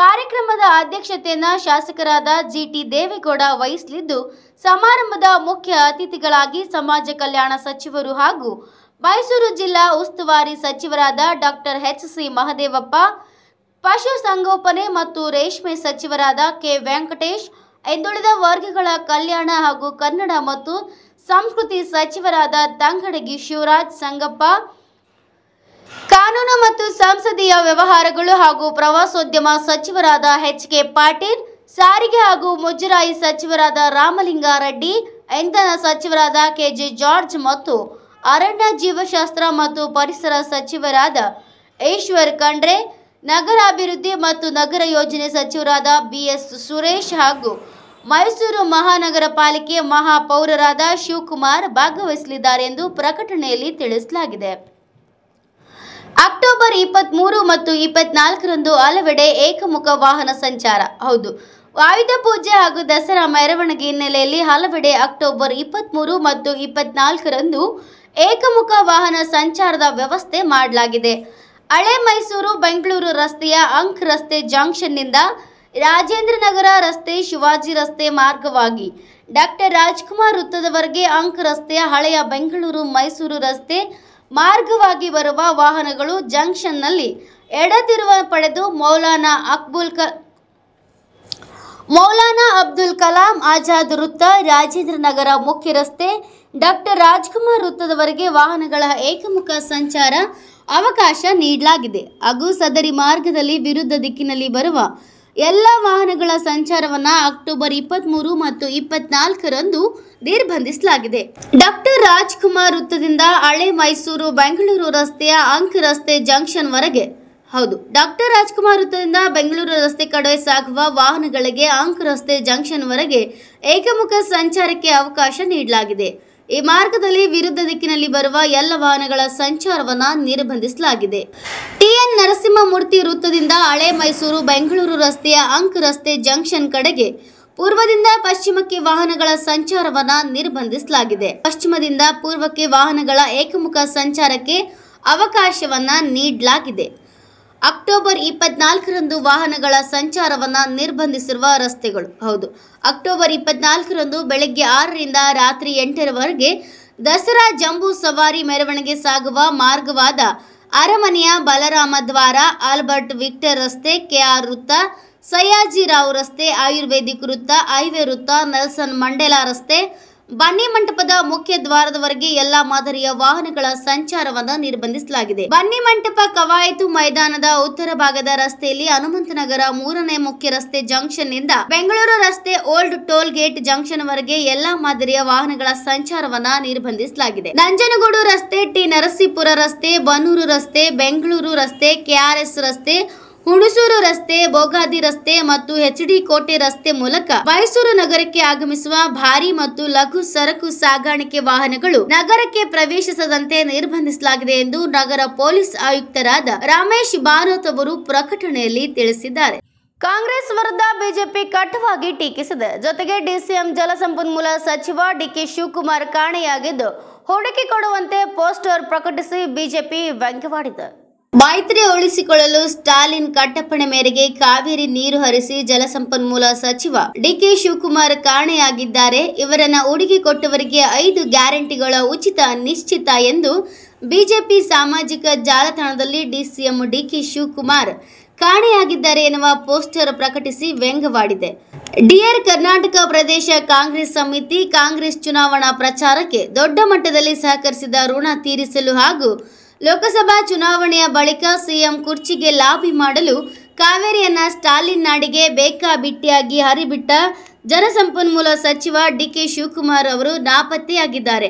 ಕಾರ್ಯಕ್ರಮದ ಅಧ್ಯಕ್ಷತೆಯನ್ನು ಶಾಸಕರಾದ ಜಿಟಿ ದೇವೇಗೌಡ ವಹಿಸಲಿದ್ದು ಸಮಾರಂಭದ ಮುಖ್ಯ ಅತಿಥಿಗಳಾಗಿ ಸಮಾಜ ಕಲ್ಯಾಣ ಸಚಿವರು ಹಾಗೂ ಮೈಸೂರು ಜಿಲ್ಲಾ ಉಸ್ತುವಾರಿ ಸಚಿವರಾದ ಡಾಕ್ಟರ್ ಎಚ್ ಸಿ ಮಹದೇವಪ್ಪ ಪಶುಸಂಗೋಪನೆ ಮತ್ತು ರೇಷ್ಮೆ ಸಚಿವರಾದ ಕೆ ವೆಂಕಟೇಶ್ ಹಿಂದುಳಿದ ವರ್ಗಗಳ ಕಲ್ಯಾಣ ಹಾಗೂ ಕನ್ನಡ ಮತ್ತು ಸಂಸ್ಕೃತಿ ಸಚಿವರಾದ ತಂಗಡಗಿ ಶಿವರಾಜ್ ಸಂಗಪ್ಪ ಕಾನೂನು ಮತ್ತು ಸಂಸದೀಯ ವ್ಯವಹಾರಗಳು ಹಾಗೂ ಪ್ರವಾಸೋದ್ಯಮ ಸಚಿವರಾದ ಎಚ್ ಕೆ ಪಾಟೀಲ್ ಸಾರಿಗೆ ಹಾಗೂ ಮುಜರಾಯಿ ಸಚಿವರಾದ ರಾಮಲಿಂಗಾರೆಡ್ಡಿ ಇಂಧನ ಸಚಿವರಾದ ಕೆಜೆ ಜಾರ್ಜ್ ಮತ್ತು ಅರಣ್ಯ ಜೀವಶಾಸ್ತ್ರ ಮತ್ತು ಪರಿಸರ ಸಚಿವರಾದ ಈಶ್ವರ್ ಖಂಡ್ರೆ ನಗರಾಭಿವೃದ್ಧಿ ಮತ್ತು ನಗರ ಯೋಜನೆ ಸಚಿವರಾದ ಬಿಎಸ್ ಸುರೇಶ್ ಹಾಗೂ ಮೈಸೂರು ಮಹಾನಗರ ಪಾಲಿಕೆ ಮಹಾಪೌರರಾದ ಶಿವಕುಮಾರ್ ಭಾಗವಹಿಸಲಿದ್ದಾರೆ ಎಂದು ಪ್ರಕಟಣೆಯಲ್ಲಿ ತಿಳಿಸಲಾಗಿದೆ ಅಕ್ಟೋಬರ್ ಇಪ್ಪತ್ತ್ಮೂರು ಮತ್ತು ಇಪ್ಪತ್ನಾಲ್ಕರಂದು ಹಲವೆಡೆ ಏಕಮುಖ ವಾಹನ ಸಂಚಾರ ಹೌದು ಆಯುಧ ಪೂಜೆ ಹಾಗೂ ದಸರಾ ಮೆರವಣಿಗೆ ಹಿನ್ನೆಲೆಯಲ್ಲಿ ಹಲವೆಡೆ ಅಕ್ಟೋಬರ್ ಇಪ್ಪತ್ತ್ಮೂರು ಮತ್ತು ಇಪ್ಪತ್ನಾಲ್ಕರಂದು ಏಕಮುಖ ವಾಹನ ಸಂಚಾರದ ವ್ಯವಸ್ಥೆ ಮಾಡಲಾಗಿದೆ ಹಳೆ ಮೈಸೂರು ಬೆಂಗಳೂರು ರಸ್ತೆಯ ಅಂಕ್ ರಸ್ತೆ ಜಾಂಕ್ಷನ್ನಿಂದ ರಾಜೇಂದ್ರನಗರ ರಸ್ತೆ ಶಿವಾಜಿ ರಸ್ತೆ ಮಾರ್ಗವಾಗಿ ಡಾಕ್ಟರ್ ರಾಜ್ಕುಮಾರ್ ವೃತ್ತದವರೆಗೆ ಅಂಕ್ ರಸ್ತೆಯ ಹಳೆಯ ಬೆಂಗಳೂರು ಮೈಸೂರು ರಸ್ತೆ ಮಾರ್ಗವಾಗಿ ಬರುವ ವಾಹನಗಳು ಜಂಕ್ಷನ್ನಲ್ಲಿ ಎಡತಿರುವ ಪಡೆದು ಮೌಲಾನಾ ಅಕ್ಬುಲ್ ಕ ಮೌಲಾನಾ ಅಬ್ದುಲ್ ಕಲಾಂ ಆಜಾದ್ ವೃತ್ತ ರಾಜೇಂದ್ರ ನಗರ ಮುಖ್ಯ ರಸ್ತೆ ಡಾಕ್ಟರ್ ರಾಜ್ಕುಮಾರ್ ವೃತ್ತದವರೆಗೆ ವಾಹನಗಳ ಏಕಮುಖ ಸಂಚಾರ ಅವಕಾಶ ನೀಡಲಾಗಿದೆ ಹಾಗೂ ಸದರಿ ಮಾರ್ಗದಲ್ಲಿ ವಿರುದ್ಧ ದಿಕ್ಕಿನಲ್ಲಿ ಬರುವ ಎಲ್ಲ ವಾಹನಗಳ ಸಂಚಾರವನ್ನು ಅಕ್ಟೋಬರ್ ಇಪ್ಪತ್ತ್ಮೂರು ಮತ್ತು ಇಪ್ಪತ್ನಾಲ್ಕರಂದು ನಿರ್ಬಂಧಿಸಲಾಗಿದೆ ಡಾಕ್ಟರ್ ರಾಜ್ಕುಮಾರ್ ವೃತ್ತದಿಂದ ಹಳೆ ಮೈಸೂರು ಬೆಂಗಳೂರು ರಸ್ತೆಯ ಅಂಕ್ ರಸ್ತೆ ಜಂಕ್ಷನ್ವರೆಗೆ ಹೌದು ಡಾಕ್ಟರ್ ರಾಜ್ಕುಮಾರ್ ವೃತ್ತದಿಂದ ಬೆಂಗಳೂರು ರಸ್ತೆ ಕಡೆ ಸಾಗುವ ವಾಹನಗಳಿಗೆ ಅಂಕ್ ರಸ್ತೆ ಜಂಕ್ಷನ್ವರೆಗೆ ಏಕಮುಖ ಸಂಚಾರಕ್ಕೆ ಅವಕಾಶ ನೀಡಲಾಗಿದೆ ಈ ಮಾರ್ಗದಲ್ಲಿ ವಿರುದ್ಧ ದಿಕ್ಕಿನಲ್ಲಿ ಬರುವ ಎಲ್ಲ ವಾಹನಗಳ ಸಂಚಾರವನ್ನ ನಿರ್ಬಂಧಿಸಲಾಗಿದೆ ಟಿಎನ್ ನರಸಿಂಹಮೂರ್ತಿ ವೃತ್ತದಿಂದ ಹಳೆ ಮೈಸೂರು ಬೆಂಗಳೂರು ರಸ್ತೆಯ ಅಂಕ್ ರಸ್ತೆ ಜಂಕ್ಷನ್ ಕಡೆಗೆ ಪೂರ್ವದಿಂದ ಪಶ್ಚಿಮಕ್ಕೆ ವಾಹನಗಳ ಸಂಚಾರವನ್ನ ನಿರ್ಬಂಧಿಸಲಾಗಿದೆ ಪಶ್ಚಿಮದಿಂದ ಪೂರ್ವಕ್ಕೆ ವಾಹನಗಳ ಏಕಮುಖ ಸಂಚಾರಕ್ಕೆ ಅವಕಾಶವನ್ನ ನೀಡಲಾಗಿದೆ ಅಕ್ಟೋಬರ್ ಇಪ್ಪತ್ನಾಲ್ಕರಂದು ವಾಹನಗಳ ಸಂಚಾರವನ್ನು ನಿರ್ಬಂಧಿಸಿರುವ ರಸ್ತೆಗಳು ಹೌದು ಅಕ್ಟೋಬರ್ ಇಪ್ಪತ್ನಾಲ್ಕರಂದು ಬೆಳಗ್ಗೆ ಆರರಿಂದ ರಾತ್ರಿ ಎಂಟರವರೆಗೆ ದಸರಾ ಜಂಬೂ ಸವಾರಿ ಮೆರವಣಿಗೆ ಸಾಗುವ ಮಾರ್ಗವಾದ ಅರಮನೆಯ ಬಲರಾಮ ದ್ವಾರ ಆಲ್ಬರ್ಟ್ ವಿಕ್ಟರ್ ರಸ್ತೆ ಕೆಆರ್ ವೃತ್ತ ಸಯಾಜಿರಾವ್ ರಸ್ತೆ ಆಯುರ್ವೇದಿಕ್ ವೃತ್ತ ಐವೇ ವೃತ್ತ ನೆಲ್ಸನ್ ಮಂಡೇಲಾ ರಸ್ತೆ ಬನ್ನಿ ಮಂಟಪದ ಮುಖ್ಯ ದ್ವಾರದವರೆಗೆ ಎಲ್ಲಾ ಮಾದರಿಯ ವಾಹನಗಳ ಸಂಚಾರವನ್ನು ನಿರ್ಬಂಧಿಸಲಾಗಿದೆ ಬನ್ನಿ ಮಂಟಪ ಕವಾಯತು ಮೈದಾನದ ಉತ್ತರ ಭಾಗದ ರಸ್ತೆಯಲ್ಲಿ ಹನುಮಂತನಗರ ಮೂರನೇ ಮುಖ್ಯ ರಸ್ತೆ ಜಂಕ್ಷನ್ ನಿಂದ ಬೆಂಗಳೂರು ರಸ್ತೆ ಓಲ್ಡ್ ಟೋಲ್ ಗೇಟ್ ಜಂಕ್ಷನ್ ವರೆಗೆ ಎಲ್ಲಾ ಮಾದರಿಯ ವಾಹನಗಳ ಸಂಚಾರವನ್ನ ನಿರ್ಬಂಧಿಸಲಾಗಿದೆ ನಂಜನಗೂಡು ರಸ್ತೆ ಟಿ ನರಸೀಪುರ ರಸ್ತೆ ಬನೂರು ರಸ್ತೆ ಬೆಂಗಳೂರು ರಸ್ತೆ ಕೆಆರ್ಎಸ್ ರಸ್ತೆ ಹುಣಸೂರು ರಸ್ತೆ ಬೋಗಾದಿ ರಸ್ತೆ ಮತ್ತು ಎಚ್ ಕೋಟೆ ರಸ್ತೆ ಮೂಲಕ ಮೈಸೂರು ನಗರಕ್ಕೆ ಆಗಮಿಸುವ ಭಾರಿ ಮತ್ತು ಲಘು ಸರಕು ಸಾಗಾಣಿಕೆ ವಾಹನಗಳು ನಗರಕ್ಕೆ ಪ್ರವೇಶಿಸದಂತೆ ನಿರ್ಬಂಧಿಸಲಾಗಿದೆ ಎಂದು ನಗರ ಪೊಲೀಸ್ ಆಯುಕ್ತರಾದ ರಮೇಶ್ ಭಾರತ್ ಅವರು ಪ್ರಕಟಣೆಯಲ್ಲಿ ತಿಳಿಸಿದ್ದಾರೆ ಕಾಂಗ್ರೆಸ್ ವಿರುದ್ಧ ಬಿಜೆಪಿ ಕಟುವಾಗಿ ಟೀಕಿಸಿದೆ ಜೊತೆಗೆ ಡಿಸಿಎಂ ಜಲಸಂಪನ್ಮೂಲ ಸಚಿವ ಡಿಕೆ ಶಿವಕುಮಾರ್ ಕಾಣೆಯಾಗಿದ್ದು ಹೂಡಿಕೆ ಕೊಡುವಂತೆ ಪೋಸ್ಟರ್ ಪ್ರಕಟಿಸಿ ಬಿಜೆಪಿ ವ್ಯಂಗ್ಯವಾಡಿದೆ ಮೈತ್ರಿ ಉಳಿಸಿಕೊಳ್ಳಲು ಸ್ಟಾಲಿನ್ ಕಟ್ಟಪ್ಪಣೆ ಮೇರೆಗೆ ಕಾವೇರಿ ನೀರು ಹರಿಸಿ ಜಲಸಂಪನ್ಮೂಲ ಸಚಿವ ಡಿಕೆ ಶಿವಕುಮಾರ್ ಕಾಣೆಯಾಗಿದ್ದಾರೆ ಇವರನ್ನ ಉಡುಗೆ ಕೊಟ್ಟವರಿಗೆ ಐದು ಗ್ಯಾರಂಟಿಗಳ ಉಚಿತ ನಿಶ್ಚಿತ ಎಂದು ಬಿಜೆಪಿ ಸಾಮಾಜಿಕ ಜಾಲತಾಣದಲ್ಲಿ ಡಿಸಿಎಂ ಡಿಕೆ ಶಿವಕುಮಾರ್ ಕಾಣೆಯಾಗಿದ್ದಾರೆ ಎನ್ನುವ ಪೋಸ್ಟರ್ ಪ್ರಕಟಿಸಿ ವ್ಯಂಗ್ಯವಾಡಿದೆ ಡಿಯರ್ ಕರ್ನಾಟಕ ಪ್ರದೇಶ ಕಾಂಗ್ರೆಸ್ ಸಮಿತಿ ಕಾಂಗ್ರೆಸ್ ಚುನಾವಣಾ ಪ್ರಚಾರಕ್ಕೆ ದೊಡ್ಡ ಮಟ್ಟದಲ್ಲಿ ಸಹಕರಿಸಿದ ಋಣ ತೀರಿಸಲು ಹಾಗೂ ಲೋಕಸಭಾ ಚುನಾವಣೆಯ ಬಳಿಕ ಸಿಎಂ ಕುರ್ಚಿಗೆ ಲಾಬಿ ಮಾಡಲು ಕಾವೇರಿಯನ್ನ ಸ್ಟಾಲಿನ್ ನಾಡಿಗೆ ಬೇಕಾಬಿಟ್ಟಿಯಾಗಿ ಹರಿಬಿಟ್ಟ ಜನಸಂಪನ್ಮೂಲ ಸಚಿವ ಡಿಕೆ ಶಿವಕುಮಾರ್ ಅವರು ನಾಪತ್ತೆಯಾಗಿದ್ದಾರೆ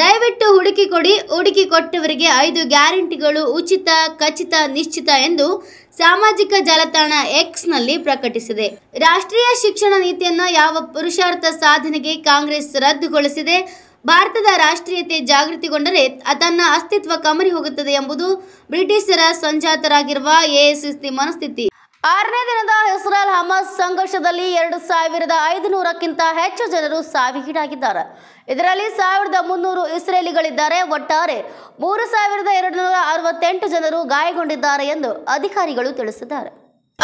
ದಯವಿಟ್ಟು ಹುಡುಕಿ ಕೊಡಿ ಹುಡುಕಿ ಕೊಟ್ಟವರಿಗೆ ಐದು ಗ್ಯಾರಂಟಿಗಳು ಉಚಿತ ಖಚಿತ ನಿಶ್ಚಿತ ಎಂದು ಸಾಮಾಜಿಕ ಜಾಲತಾಣ ಎಕ್ಸ್ನಲ್ಲಿ ಪ್ರಕಟಿಸಿದೆ ರಾಷ್ಟ್ರೀಯ ಶಿಕ್ಷಣ ನೀತಿಯನ್ನು ಯಾವ ಪುರುಷಾರ್ಥ ಸಾಧನೆಗೆ ಕಾಂಗ್ರೆಸ್ ರದ್ದುಗೊಳಿಸಿದೆ ಭಾರತದ ರಾಷ್ಟ್ರೀಯತೆ ಜಾಗೃತಿಗೊಂಡರೆ ತನ್ನ ಅಸ್ತಿತ್ವ ಕಮರಿ ಹೋಗುತ್ತದೆ ಎಂಬುದು ಬ್ರಿಟಿಷರ ಸಂಜಾತರಾಗಿರುವ ಎಎಸ್ಎಸ್ಸಿ ಮನಸ್ಥಿತಿ ಆರನೇ ದಿನದ ಇಸ್ರಾಲ್ ಹಮಾಸ್ ಸಂಘರ್ಷದಲ್ಲಿ ಎರಡು ಸಾವಿರದ ಐದುನೂರಕ್ಕಿಂತ ಹೆಚ್ಚು ಜನರು ಸಾವಿಗೀಡಾಗಿದ್ದಾರೆ ಇದರಲ್ಲಿ ಸಾವಿರದ ಮುನ್ನೂರು ಇಸ್ರೇಲಿಗಳಿದ್ದಾರೆ ಒಟ್ಟಾರೆ ಮೂರು ಸಾವಿರದ ಎರಡು ನೂರ ಅರವತ್ತೆಂಟು ಜನರು ಗಾಯಗೊಂಡಿದ್ದಾರೆ ಎಂದು ಅಧಿಕಾರಿಗಳು ತಿಳಿಸಿದ್ದಾರೆ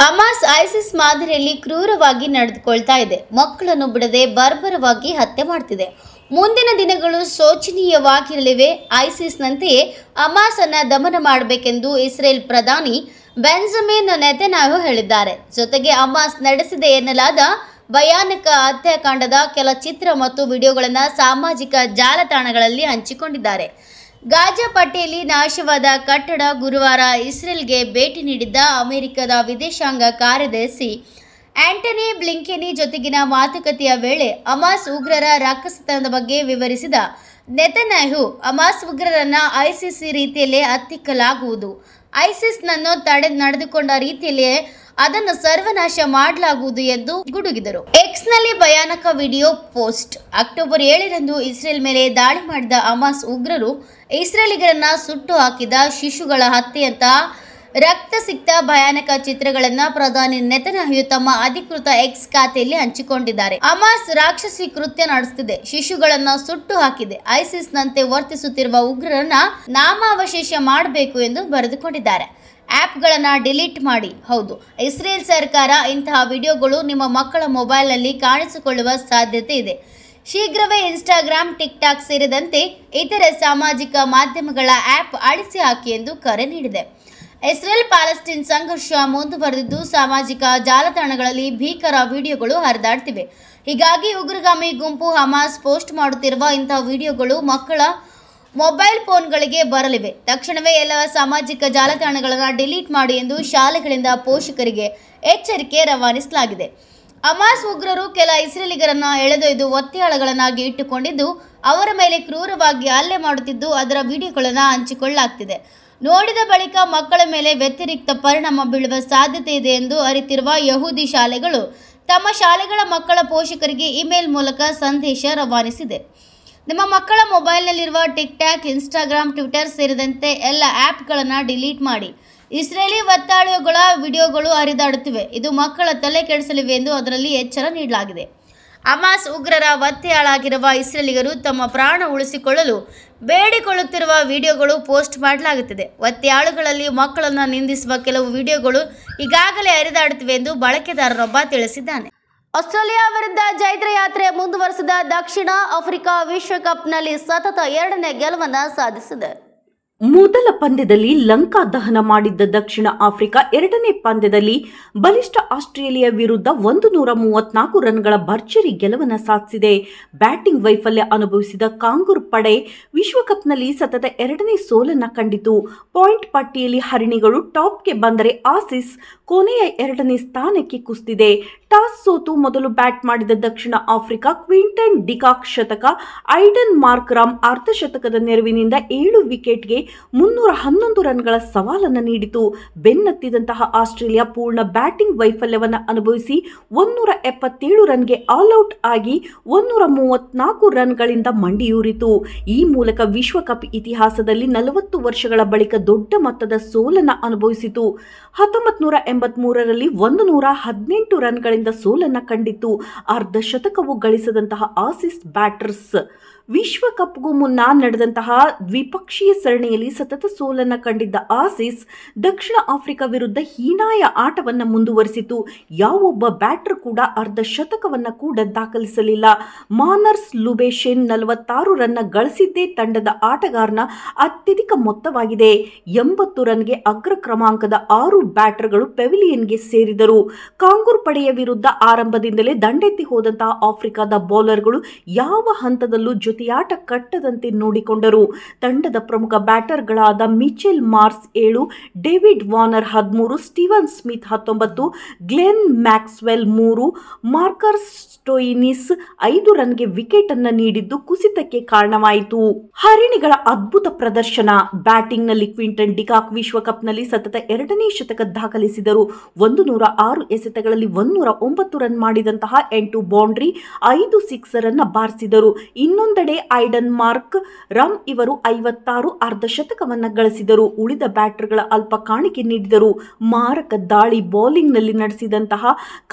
ಹಮಾಸ್ ಐಸಿಸ್ ಮಾದರಿಯಲ್ಲಿ ಕ್ರೂರವಾಗಿ ನಡೆದುಕೊಳ್ತಾ ಇದೆ ಮಕ್ಕಳನ್ನು ಬಿಡದೆ ಬರ್ಬರವಾಗಿ ಹತ್ಯೆ ಮಾಡ್ತಿದೆ ಮುಂದಿನ ದಿನಗಳು ಶೋಚನೀಯವಾಗಿರಲಿವೆ ಐಸಿಸ್ನಂತೆಯೇ ಅಮಾಸನ್ನ ದಮನ ಮಾಡಬೇಕೆಂದು ಇಸ್ರೇಲ್ ಪ್ರಧಾನಿ ಬೆಂಜಮಿನ್ ನೆತೆನಾಯು ಹೇಳಿದ್ದಾರೆ ಜೊತೆಗೆ ಅಮಾಸ್ ನಡೆಸಿದೆ ಎನ್ನಲಾದ ಭಯಾನಕ ಹತ್ಯಾಕಾಂಡದ ಕೆಲ ಚಿತ್ರ ಮತ್ತು ವಿಡಿಯೋಗಳನ್ನು ಸಾಮಾಜಿಕ ಜಾಲತಾಣಗಳಲ್ಲಿ ಹಂಚಿಕೊಂಡಿದ್ದಾರೆ ಗಾಜಾ ಪಟ್ಟಿಯಲ್ಲಿ ನಾಶವಾದ ಕಟ್ಟಡ ಗುರುವಾರ ಇಸ್ರೇಲ್ಗೆ ಭೇಟಿ ನೀಡಿದ್ದ ಅಮೆರಿಕದ ವಿದೇಶಾಂಗ ಕಾರ್ಯದರ್ಶಿ ಆಂಟನಿ ಬ್ಲಿಂಕೆನಿ ಜೊತೆಗಿನ ಮಾತುಕತೆಯ ವೇಳೆ ಅಮಾಸ್ ಉಗ್ರರ ರಾಕ್ಷಸತನದ ಬಗ್ಗೆ ವಿವರಿಸಿದ ನೆತನ್ಯಾಹು ಅಮಾಸ್ ಉಗ್ರರನ್ನ ಐಸಿಸಿ ರೀತಿಯಲ್ಲೇ ಹತ್ತಿಕ್ಕಲಾಗುವುದು ಐಸಿಸ್ನನ್ನು ತಡೆ ನಡೆದುಕೊಂಡ ರೀತಿಯಲ್ಲೇ ಅದನ್ನು ಸರ್ವನಾಶ ಮಾಡಲಾಗುವುದು ಎಂದು ಗುಡುಗಿದರು ಎಕ್ಸ್ನಲ್ಲಿ ಭಯಾನಕ ವಿಡಿಯೋ ಪೋಸ್ಟ್ ಅಕ್ಟೋಬರ್ ಏಳರಂದು ಇಸ್ರೇಲ್ ಮೇಲೆ ದಾಳಿ ಮಾಡಿದ ಅಮಾಸ್ ಉಗ್ರರು ಇಸ್ರೇಲಿಗರನ್ನ ಸುಟ್ಟು ಹಾಕಿದ ಶಿಶುಗಳ ಹತ್ಯೆಯಂತಹ ರಕ್ತ ಸಿಕ್ತ ಭಯಾನಕ ಚಿತ್ರಗಳನ್ನ ಪ್ರಧಾನಿ ನೆತನ್ಯಾಹು ತಮ್ಮ ಅಧಿಕೃತ ಎಕ್ಸ್ ಖಾತೆಯಲ್ಲಿ ಹಂಚಿಕೊಂಡಿದ್ದಾರೆ ಅಮಾಸ್ ರಾಕ್ಷಸಿ ಕೃತ್ಯ ನಡೆಸುತ್ತಿದೆ ಶಿಶುಗಳನ್ನ ಸುಟ್ಟು ಹಾಕಿದೆ ಐಸಿಸ್ ನಂತೆ ವರ್ತಿಸುತ್ತಿರುವ ಉಗ್ರರನ್ನ ನಾಮಾವಶೇಷ ಮಾಡಬೇಕು ಎಂದು ಬರೆದುಕೊಂಡಿದ್ದಾರೆ ಆ್ಯಪ್ಗಳನ್ನ ಡಿಲೀಟ್ ಮಾಡಿ ಹೌದು ಇಸ್ರೇಲ್ ಸರ್ಕಾರ ಇಂತಹ ವಿಡಿಯೋಗಳು ನಿಮ್ಮ ಮಕ್ಕಳ ಮೊಬೈಲ್ನಲ್ಲಿ ಕಾಣಿಸಿಕೊಳ್ಳುವ ಸಾಧ್ಯತೆ ಇದೆ ಶೀಘ್ರವೇ ಇನ್ಸ್ಟಾಗ್ರಾಮ್ ಟಾಕ್ ಸೇರಿದಂತೆ ಇತರೆ ಸಾಮಾಜಿಕ ಮಾಧ್ಯಮಗಳ ಆ್ಯಪ್ ಅಳಿಸಿ ಹಾಕಿ ಎಂದು ಕರೆ ನೀಡಿದೆ ಇಸ್ರೇಲ್ ಪ್ಯಾಲೆಸ್ಟೀನ್ ಸಂಘರ್ಷ ಮುಂದುವರೆದಿದ್ದು ಸಾಮಾಜಿಕ ಜಾಲತಾಣಗಳಲ್ಲಿ ಭೀಕರ ವಿಡಿಯೋಗಳು ಹರಿದಾಡ್ತಿವೆ ಹೀಗಾಗಿ ಉಗ್ರಗಾಮಿ ಗುಂಪು ಹಮಾಸ್ ಪೋಸ್ಟ್ ಮಾಡುತ್ತಿರುವ ಇಂತಹ ವಿಡಿಯೋಗಳು ಮಕ್ಕಳ ಮೊಬೈಲ್ ಫೋನ್ಗಳಿಗೆ ಬರಲಿವೆ ತಕ್ಷಣವೇ ಎಲ್ಲ ಸಾಮಾಜಿಕ ಜಾಲತಾಣಗಳನ್ನು ಡಿಲೀಟ್ ಮಾಡಿ ಎಂದು ಶಾಲೆಗಳಿಂದ ಪೋಷಕರಿಗೆ ಎಚ್ಚರಿಕೆ ರವಾನಿಸಲಾಗಿದೆ ಅಮಾಸ್ ಉಗ್ರರು ಕೆಲ ಇಸ್ರೇಲಿಗರನ್ನ ಎಳೆದೊಯ್ದು ಒತ್ತೆಯಾಳಗಳನ್ನಾಗಿ ಇಟ್ಟುಕೊಂಡಿದ್ದು ಅವರ ಮೇಲೆ ಕ್ರೂರವಾಗಿ ಹಲ್ಲೆ ಮಾಡುತ್ತಿದ್ದು ಅದರ ವಿಡಿಯೋಗಳನ್ನು ಹಂಚಿಕೊಳ್ಳಲಾಗ್ತಿದೆ ನೋಡಿದ ಬಳಿಕ ಮಕ್ಕಳ ಮೇಲೆ ವ್ಯತಿರಿಕ್ತ ಪರಿಣಾಮ ಬೀಳುವ ಸಾಧ್ಯತೆ ಇದೆ ಎಂದು ಅರಿತಿರುವ ಯಹೂದಿ ಶಾಲೆಗಳು ತಮ್ಮ ಶಾಲೆಗಳ ಮಕ್ಕಳ ಪೋಷಕರಿಗೆ ಇಮೇಲ್ ಮೂಲಕ ಸಂದೇಶ ರವಾನಿಸಿದೆ ನಿಮ್ಮ ಮಕ್ಕಳ ಮೊಬೈಲ್ನಲ್ಲಿರುವ ಟಿಕ್ ಟ್ಯಾಕ್ ಇನ್ಸ್ಟಾಗ್ರಾಮ್ ಟ್ವಿಟರ್ ಸೇರಿದಂತೆ ಎಲ್ಲ ಆ್ಯಪ್ಗಳನ್ನು ಡಿಲೀಟ್ ಮಾಡಿ ಇಸ್ರೇಲಿ ಒತ್ತಾಳುಗಳ ವಿಡಿಯೋಗಳು ಹರಿದಾಡುತ್ತಿವೆ ಇದು ಮಕ್ಕಳ ತಲೆ ಕೆಡಿಸಲಿವೆ ಎಂದು ಅದರಲ್ಲಿ ಎಚ್ಚರ ನೀಡಲಾಗಿದೆ ಅಮಾಸ್ ಉಗ್ರರ ಒತ್ತೆಯಾಳಾಗಿರುವ ಇಸ್ರೇಲಿಗರು ತಮ್ಮ ಪ್ರಾಣ ಉಳಿಸಿಕೊಳ್ಳಲು ಬೇಡಿಕೊಳ್ಳುತ್ತಿರುವ ವಿಡಿಯೋಗಳು ಪೋಸ್ಟ್ ಮಾಡಲಾಗುತ್ತಿದೆ ಒತ್ತೆಯಾಳುಗಳಲ್ಲಿ ಮಕ್ಕಳನ್ನು ನಿಂದಿಸುವ ಕೆಲವು ವಿಡಿಯೋಗಳು ಈಗಾಗಲೇ ಹರಿದಾಡುತ್ತಿವೆ ಎಂದು ಬಳಕೆದಾರರೊಬ್ಬ ತಿಳಿಸಿದ್ದಾನೆ ಆಸ್ಟ್ರೇಲಿಯಾ ವಿರುದ್ಧ ಜೈತ್ರ ಯಾತ್ರೆ ಮುಂದುವರೆಸಿದ ದಕ್ಷಿಣ ಆಫ್ರಿಕಾ ವಿಶ್ವಕಪ್ನಲ್ಲಿ ಸತತ ಎರಡನೇ ಗೆಲುವನ್ನು ಸಾಧಿಸಿದೆ ಮೊದಲ ಪಂದ್ಯದಲ್ಲಿ ಲಂಕಾ ದಹನ ಮಾಡಿದ್ದ ದಕ್ಷಿಣ ಆಫ್ರಿಕಾ ಎರಡನೇ ಪಂದ್ಯದಲ್ಲಿ ಬಲಿಷ್ಠ ಆಸ್ಟ್ರೇಲಿಯಾ ವಿರುದ್ಧ ಒಂದು ನೂರ ಮೂವತ್ನಾಲ್ಕು ರನ್ಗಳ ಭರ್ಜರಿ ಗೆಲುವನ್ನು ಸಾಧಿಸಿದೆ ಬ್ಯಾಟಿಂಗ್ ವೈಫಲ್ಯ ಅನುಭವಿಸಿದ ಕಾಂಗೂರ್ ಪಡೆ ವಿಶ್ವಕಪ್ನಲ್ಲಿ ಸತತ ಎರಡನೇ ಸೋಲನ್ನು ಕಂಡಿತು ಪಾಯಿಂಟ್ ಪಟ್ಟಿಯಲ್ಲಿ ಹರಿಣಿಗಳು ಟಾಪ್ಗೆ ಬಂದರೆ ಆಸಿಸ್ ಕೊನೆಯ ಎರಡನೇ ಸ್ಥಾನಕ್ಕೆ ಕುಸಿದಿದೆ ಟಾಸ್ ಸೋತು ಮೊದಲು ಬ್ಯಾಟ್ ಮಾಡಿದ ದಕ್ಷಿಣ ಆಫ್ರಿಕಾ ಕ್ವಿಂಟನ್ ಡಿಕಾಕ್ ಶತಕ ಐಡನ್ ಮಾರ್ಕ್ರಾಮ್ ಅರ್ಧಶತಕದ ನೆರವಿನಿಂದ ಏಳು ವಿಕೆಟ್ಗೆ ಮುನ್ನೂರ ಹನ್ನೊಂದು ರನ್ಗಳ ಸವಾಲನ್ನು ನೀಡಿತು ಬೆನ್ನತ್ತಿದಂತಹ ಆಸ್ಟ್ರೇಲಿಯಾ ಪೂರ್ಣ ಬ್ಯಾಟಿಂಗ್ ವೈಫಲ್ಯವನ್ನು ಅನುಭವಿಸಿ ಒಂದೂರ ಎಪ್ಪತ್ತೇಳು ರನ್ಗೆ ಆಲ್ಔಟ್ ಆಗಿ ಒಂದೂರ ಮೂವತ್ನಾಲ್ಕು ರನ್ಗಳಿಂದ ಮಂಡಿಯೂರಿತು ಈ ಮೂಲಕ ವಿಶ್ವಕಪ್ ಇತಿಹಾಸದಲ್ಲಿ ನಲವತ್ತು ವರ್ಷಗಳ ಬಳಿಕ ದೊಡ್ಡ ಮೊತ್ತದ ಸೋಲನ್ನು ಅನುಭವಿಸಿತು ಹತ್ತೊಂಬತ್ತು ನೂರ ಎಂಬತ್ಮೂರರಲ್ಲಿ ಒಂದು ನೂರ ಹದಿನೆಂಟು ರನ್ಗಳಿಂದ ಸೋಲನ್ನು ಕಂಡಿತು ಅರ್ಧ ಶತಕವು ಗಳಿಸಿದಂತಹ ಆಸಿಸ್ ಬ್ಯಾಟರ್ಸ್ ವಿಶ್ವಕಪ್ಗೂ ಮುನ್ನ ನಡೆದಂತಹ ದ್ವಿಪಕ್ಷೀಯ ಸರಣಿಯಲ್ಲಿ ಸತತ ಸೋಲನ್ನು ಕಂಡಿದ್ದ ಆಸೀಸ್ ದಕ್ಷಿಣ ಆಫ್ರಿಕಾ ವಿರುದ್ಧ ಹೀನಾಯ ಆಟವನ್ನು ಮುಂದುವರಿಸಿತು ಯಾವೊಬ್ಬ ಬ್ಯಾಟರ್ ಕೂಡ ಅರ್ಧ ಶತಕವನ್ನು ಕೂಡ ದಾಖಲಿಸಲಿಲ್ಲ ಮಾನರ್ಸ್ ಲುಬೇಶೆನ್ ನಲವತ್ತಾರು ರನ್ನ ಗಳಿಸಿದ್ದೇ ತಂಡದ ಆಟಗಾರನ ಅತ್ಯಧಿಕ ಮೊತ್ತವಾಗಿದೆ ಎಂಬತ್ತು ರನ್ಗೆ ಅಗ್ರ ಕ್ರಮಾಂಕದ ಆರು ಬ್ಯಾಟರ್ಗಳು ಪೆವಿಲಿಯನ್ಗೆ ಸೇರಿದರು ಕಾಂಗೂರ್ ಪಡೆಯ ವಿರುದ್ಧ ಆರಂಭದಿಂದಲೇ ದಂಡೆತ್ತಿ ಹೋದಂತಹ ಆಫ್ರಿಕಾದ ಬೌಲರ್ಗಳು ಯಾವ ಹಂತದಲ್ಲೂ ಜೊತೆ ಕಿತಿಯಾಟ ಕಟ್ಟದಂತೆ ನೋಡಿಕೊಂಡರು ತಂಡದ ಪ್ರಮುಖ ಬ್ಯಾಟರ್ಗಳಾದ ಮಿಚೆಲ್ ಮಾರ್ಸ್ ಏಳು ಡೇವಿಡ್ ವಾನರ್ ಹದಿಮೂರು ಸ್ಟೀವನ್ ಸ್ಮಿತ್ ಹತ್ತೊಂಬತ್ತು ಗ್ಲೆನ್ ಮ್ಯಾಕ್ಸ್ವೆಲ್ ಮೂರು ಮಾರ್ಕರ್ ಸ್ಟೋಯಿನಿಸ್ ಐದು ರನ್ಗೆ ವಿಕೆಟ್ ಅನ್ನು ನೀಡಿದ್ದು ಕುಸಿತಕ್ಕೆ ಕಾರಣವಾಯಿತು ಹರಿಣಿಗಳ ಅದ್ಭುತ ಪ್ರದರ್ಶನ ಬ್ಯಾಟಿಂಗ್ನಲ್ಲಿ ಕ್ವಿಂಟನ್ ಡಿಕಾಕ್ ವಿಶ್ವಕಪ್ನಲ್ಲಿ ಸತತ ಎರಡನೇ ಶತಕ ದಾಖಲಿಸಿದರು ಒಂದು ನೂರ ಆರು ಎಸೆತಗಳಲ್ಲಿ ಒಂದೂರ ಒಂಬತ್ತು ರನ್ ಮಾಡಿದಂತಹ ಎಂಟು ಬೌಂಡ್ರಿ ಐದು ಸಿಕ್ಸರ್ ಅನ್ನು ಬಾರಿಸಿದರು ಇನ್ನೊಂದೆಡೆ ಕಡೆ ಐಡನ್ ಮಾರ್ಕ್ ರಮ್ ಇವರು ಐವತ್ತಾರು ಅರ್ಧಶತಕವನ್ನು ಗಳಿಸಿದರು ಉಳಿದ ಬ್ಯಾಟರ್ಗಳ ಅಲ್ಪ ಕಾಣಿಕೆ ನೀಡಿದರು ಮಾರಕ ದಾಳಿ ಬೌಲಿಂಗ್ನಲ್ಲಿ ನಡೆಸಿದಂತಹ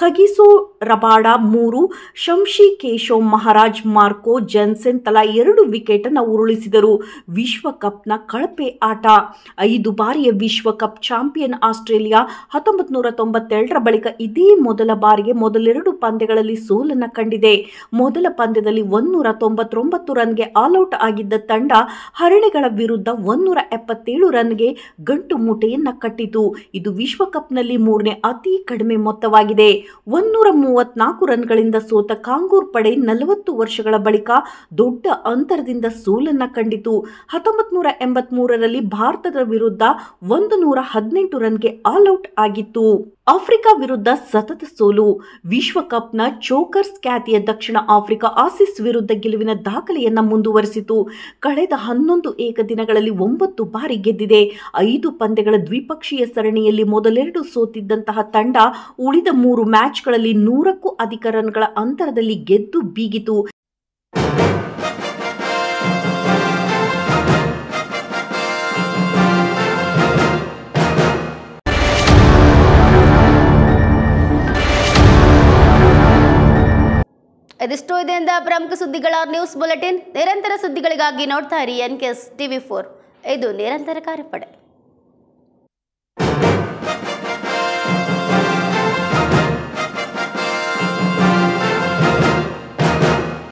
ಖಗಿಸೋ ರಬಾಡ ಮೂರು Shamsi Keshav Maharaj Marco Jansen ತಲಾ ಎರಡು ವಿಕೆಟನ್ನು ಉರುಳಿಸಿದರು ವಿಶ್ವಕಪ್ನ ಕಳಪೆ ಆಟ ಐದು ಬಾರಿಯ ವಿಶ್ವಕಪ್ ಚಾಂಪಿಯನ್ ಆಸ್ಟ್ರೇಲಿಯಾ ಹತ್ತೊಂಬತ್ತು ನೂರ ತೊಂಬತ್ತೆರಡರ ಬಳಿಕ ಇದೇ ಮೊದಲ ಬಾರಿಗೆ ಮೊದಲೆರಡು ಪಂದ್ಯಗಳಲ್ಲಿ ಸೋಲನ್ನು ಕಂಡಿದೆ ಮೊದಲ ಪಂದ್ಯದಲ್ಲಿ ಒಂದೂರ ತೊಂಬತ್ತೊಂಬತ್ತು ರನ್ಗೆ ಆಲ್ಔಟ್ ಆಗಿದ್ದ ತಂಡ ಹರಳೆಗಳ ವಿರುದ್ಧ ಒಂದೂರ ಎಪ್ಪತ್ತೇಳು ರನ್ಗೆ ಗಂಟು ಮೂಟೆಯನ್ನು ಕಟ್ಟಿತು ಇದು ವಿಶ್ವಕಪ್ನಲ್ಲಿ ಮೂರನೇ ಅತಿ ಕಡಿಮೆ ಮೊತ್ತವಾಗಿದೆ ಒಂದೂರ ಮೂವತ್ನಾಲ್ಕು ರನ್ಗಳಿಂದ ಸೋತ ಕಾಂಗೂರ್ ಪಡೆ ನಲವತ್ತು ವರ್ಷಗಳ ಬಳಿಕ ದೊಡ್ಡ ಅಂತರದಿಂದ ಸೋಲನ್ನ ಕಂಡಿತು ಹತ್ತೊಂಬತ್ತು ನೂರ ಭಾರತದ ವಿರುದ್ಧ ಒಂದು ನೂರ ಹದಿನೆಂಟು ರನ್ಗೆ ಆಲ್ಔಟ್ ಆಗಿತ್ತು ಆಫ್ರಿಕಾ ವಿರುದ್ಧ ಸತತ ಸೋಲು ವಿಶ್ವಕಪ್ನ ಚೋಕರ್ಸ್ ಖ್ಯಾತಿಯ ದಕ್ಷಿಣ ಆಫ್ರಿಕಾ ಆಸಿಸ್ ವಿರುದ್ಧ ಗೆಲುವಿನ ದಾಖಲೆಯನ್ನ ಮುಂದುವರಿಸಿತು ಕಳೆದ ಹನ್ನೊಂದು ಏಕದಿನಗಳಲ್ಲಿ ಒಂಬತ್ತು ಬಾರಿ ಗೆದ್ದಿದೆ ಐದು ಪಂದ್ಯಗಳ ದ್ವಿಪಕ್ಷೀಯ ಸರಣಿಯಲ್ಲಿ ಮೊದಲೆರಡು ಸೋತಿದ್ದಂತಹ ತಂಡ ಉಳಿದ ಮೂರು ಮ್ಯಾಚ್ಗಳಲ್ಲಿ ನೂರು ನೂರಕ್ಕೂ ಅಧಿಕ ರನ್ಗಳ ಅಂತರದಲ್ಲಿ ಗೆದ್ದು ಬೀಗಿತು ಇದೆ ಎಂದ ಪ್ರಮುಖ ಸುದ್ದಿಗಳ ನ್ಯೂಸ್ ಬುಲೆಟಿನ್ ನಿರಂತರ ಸುದ್ದಿಗಳಿಗಾಗಿ ನೋಡ್ತಾ ಇರಿ N K S TV four ಇದು ನಿರಂತರ ಕಾರ್ಯಪಡೆ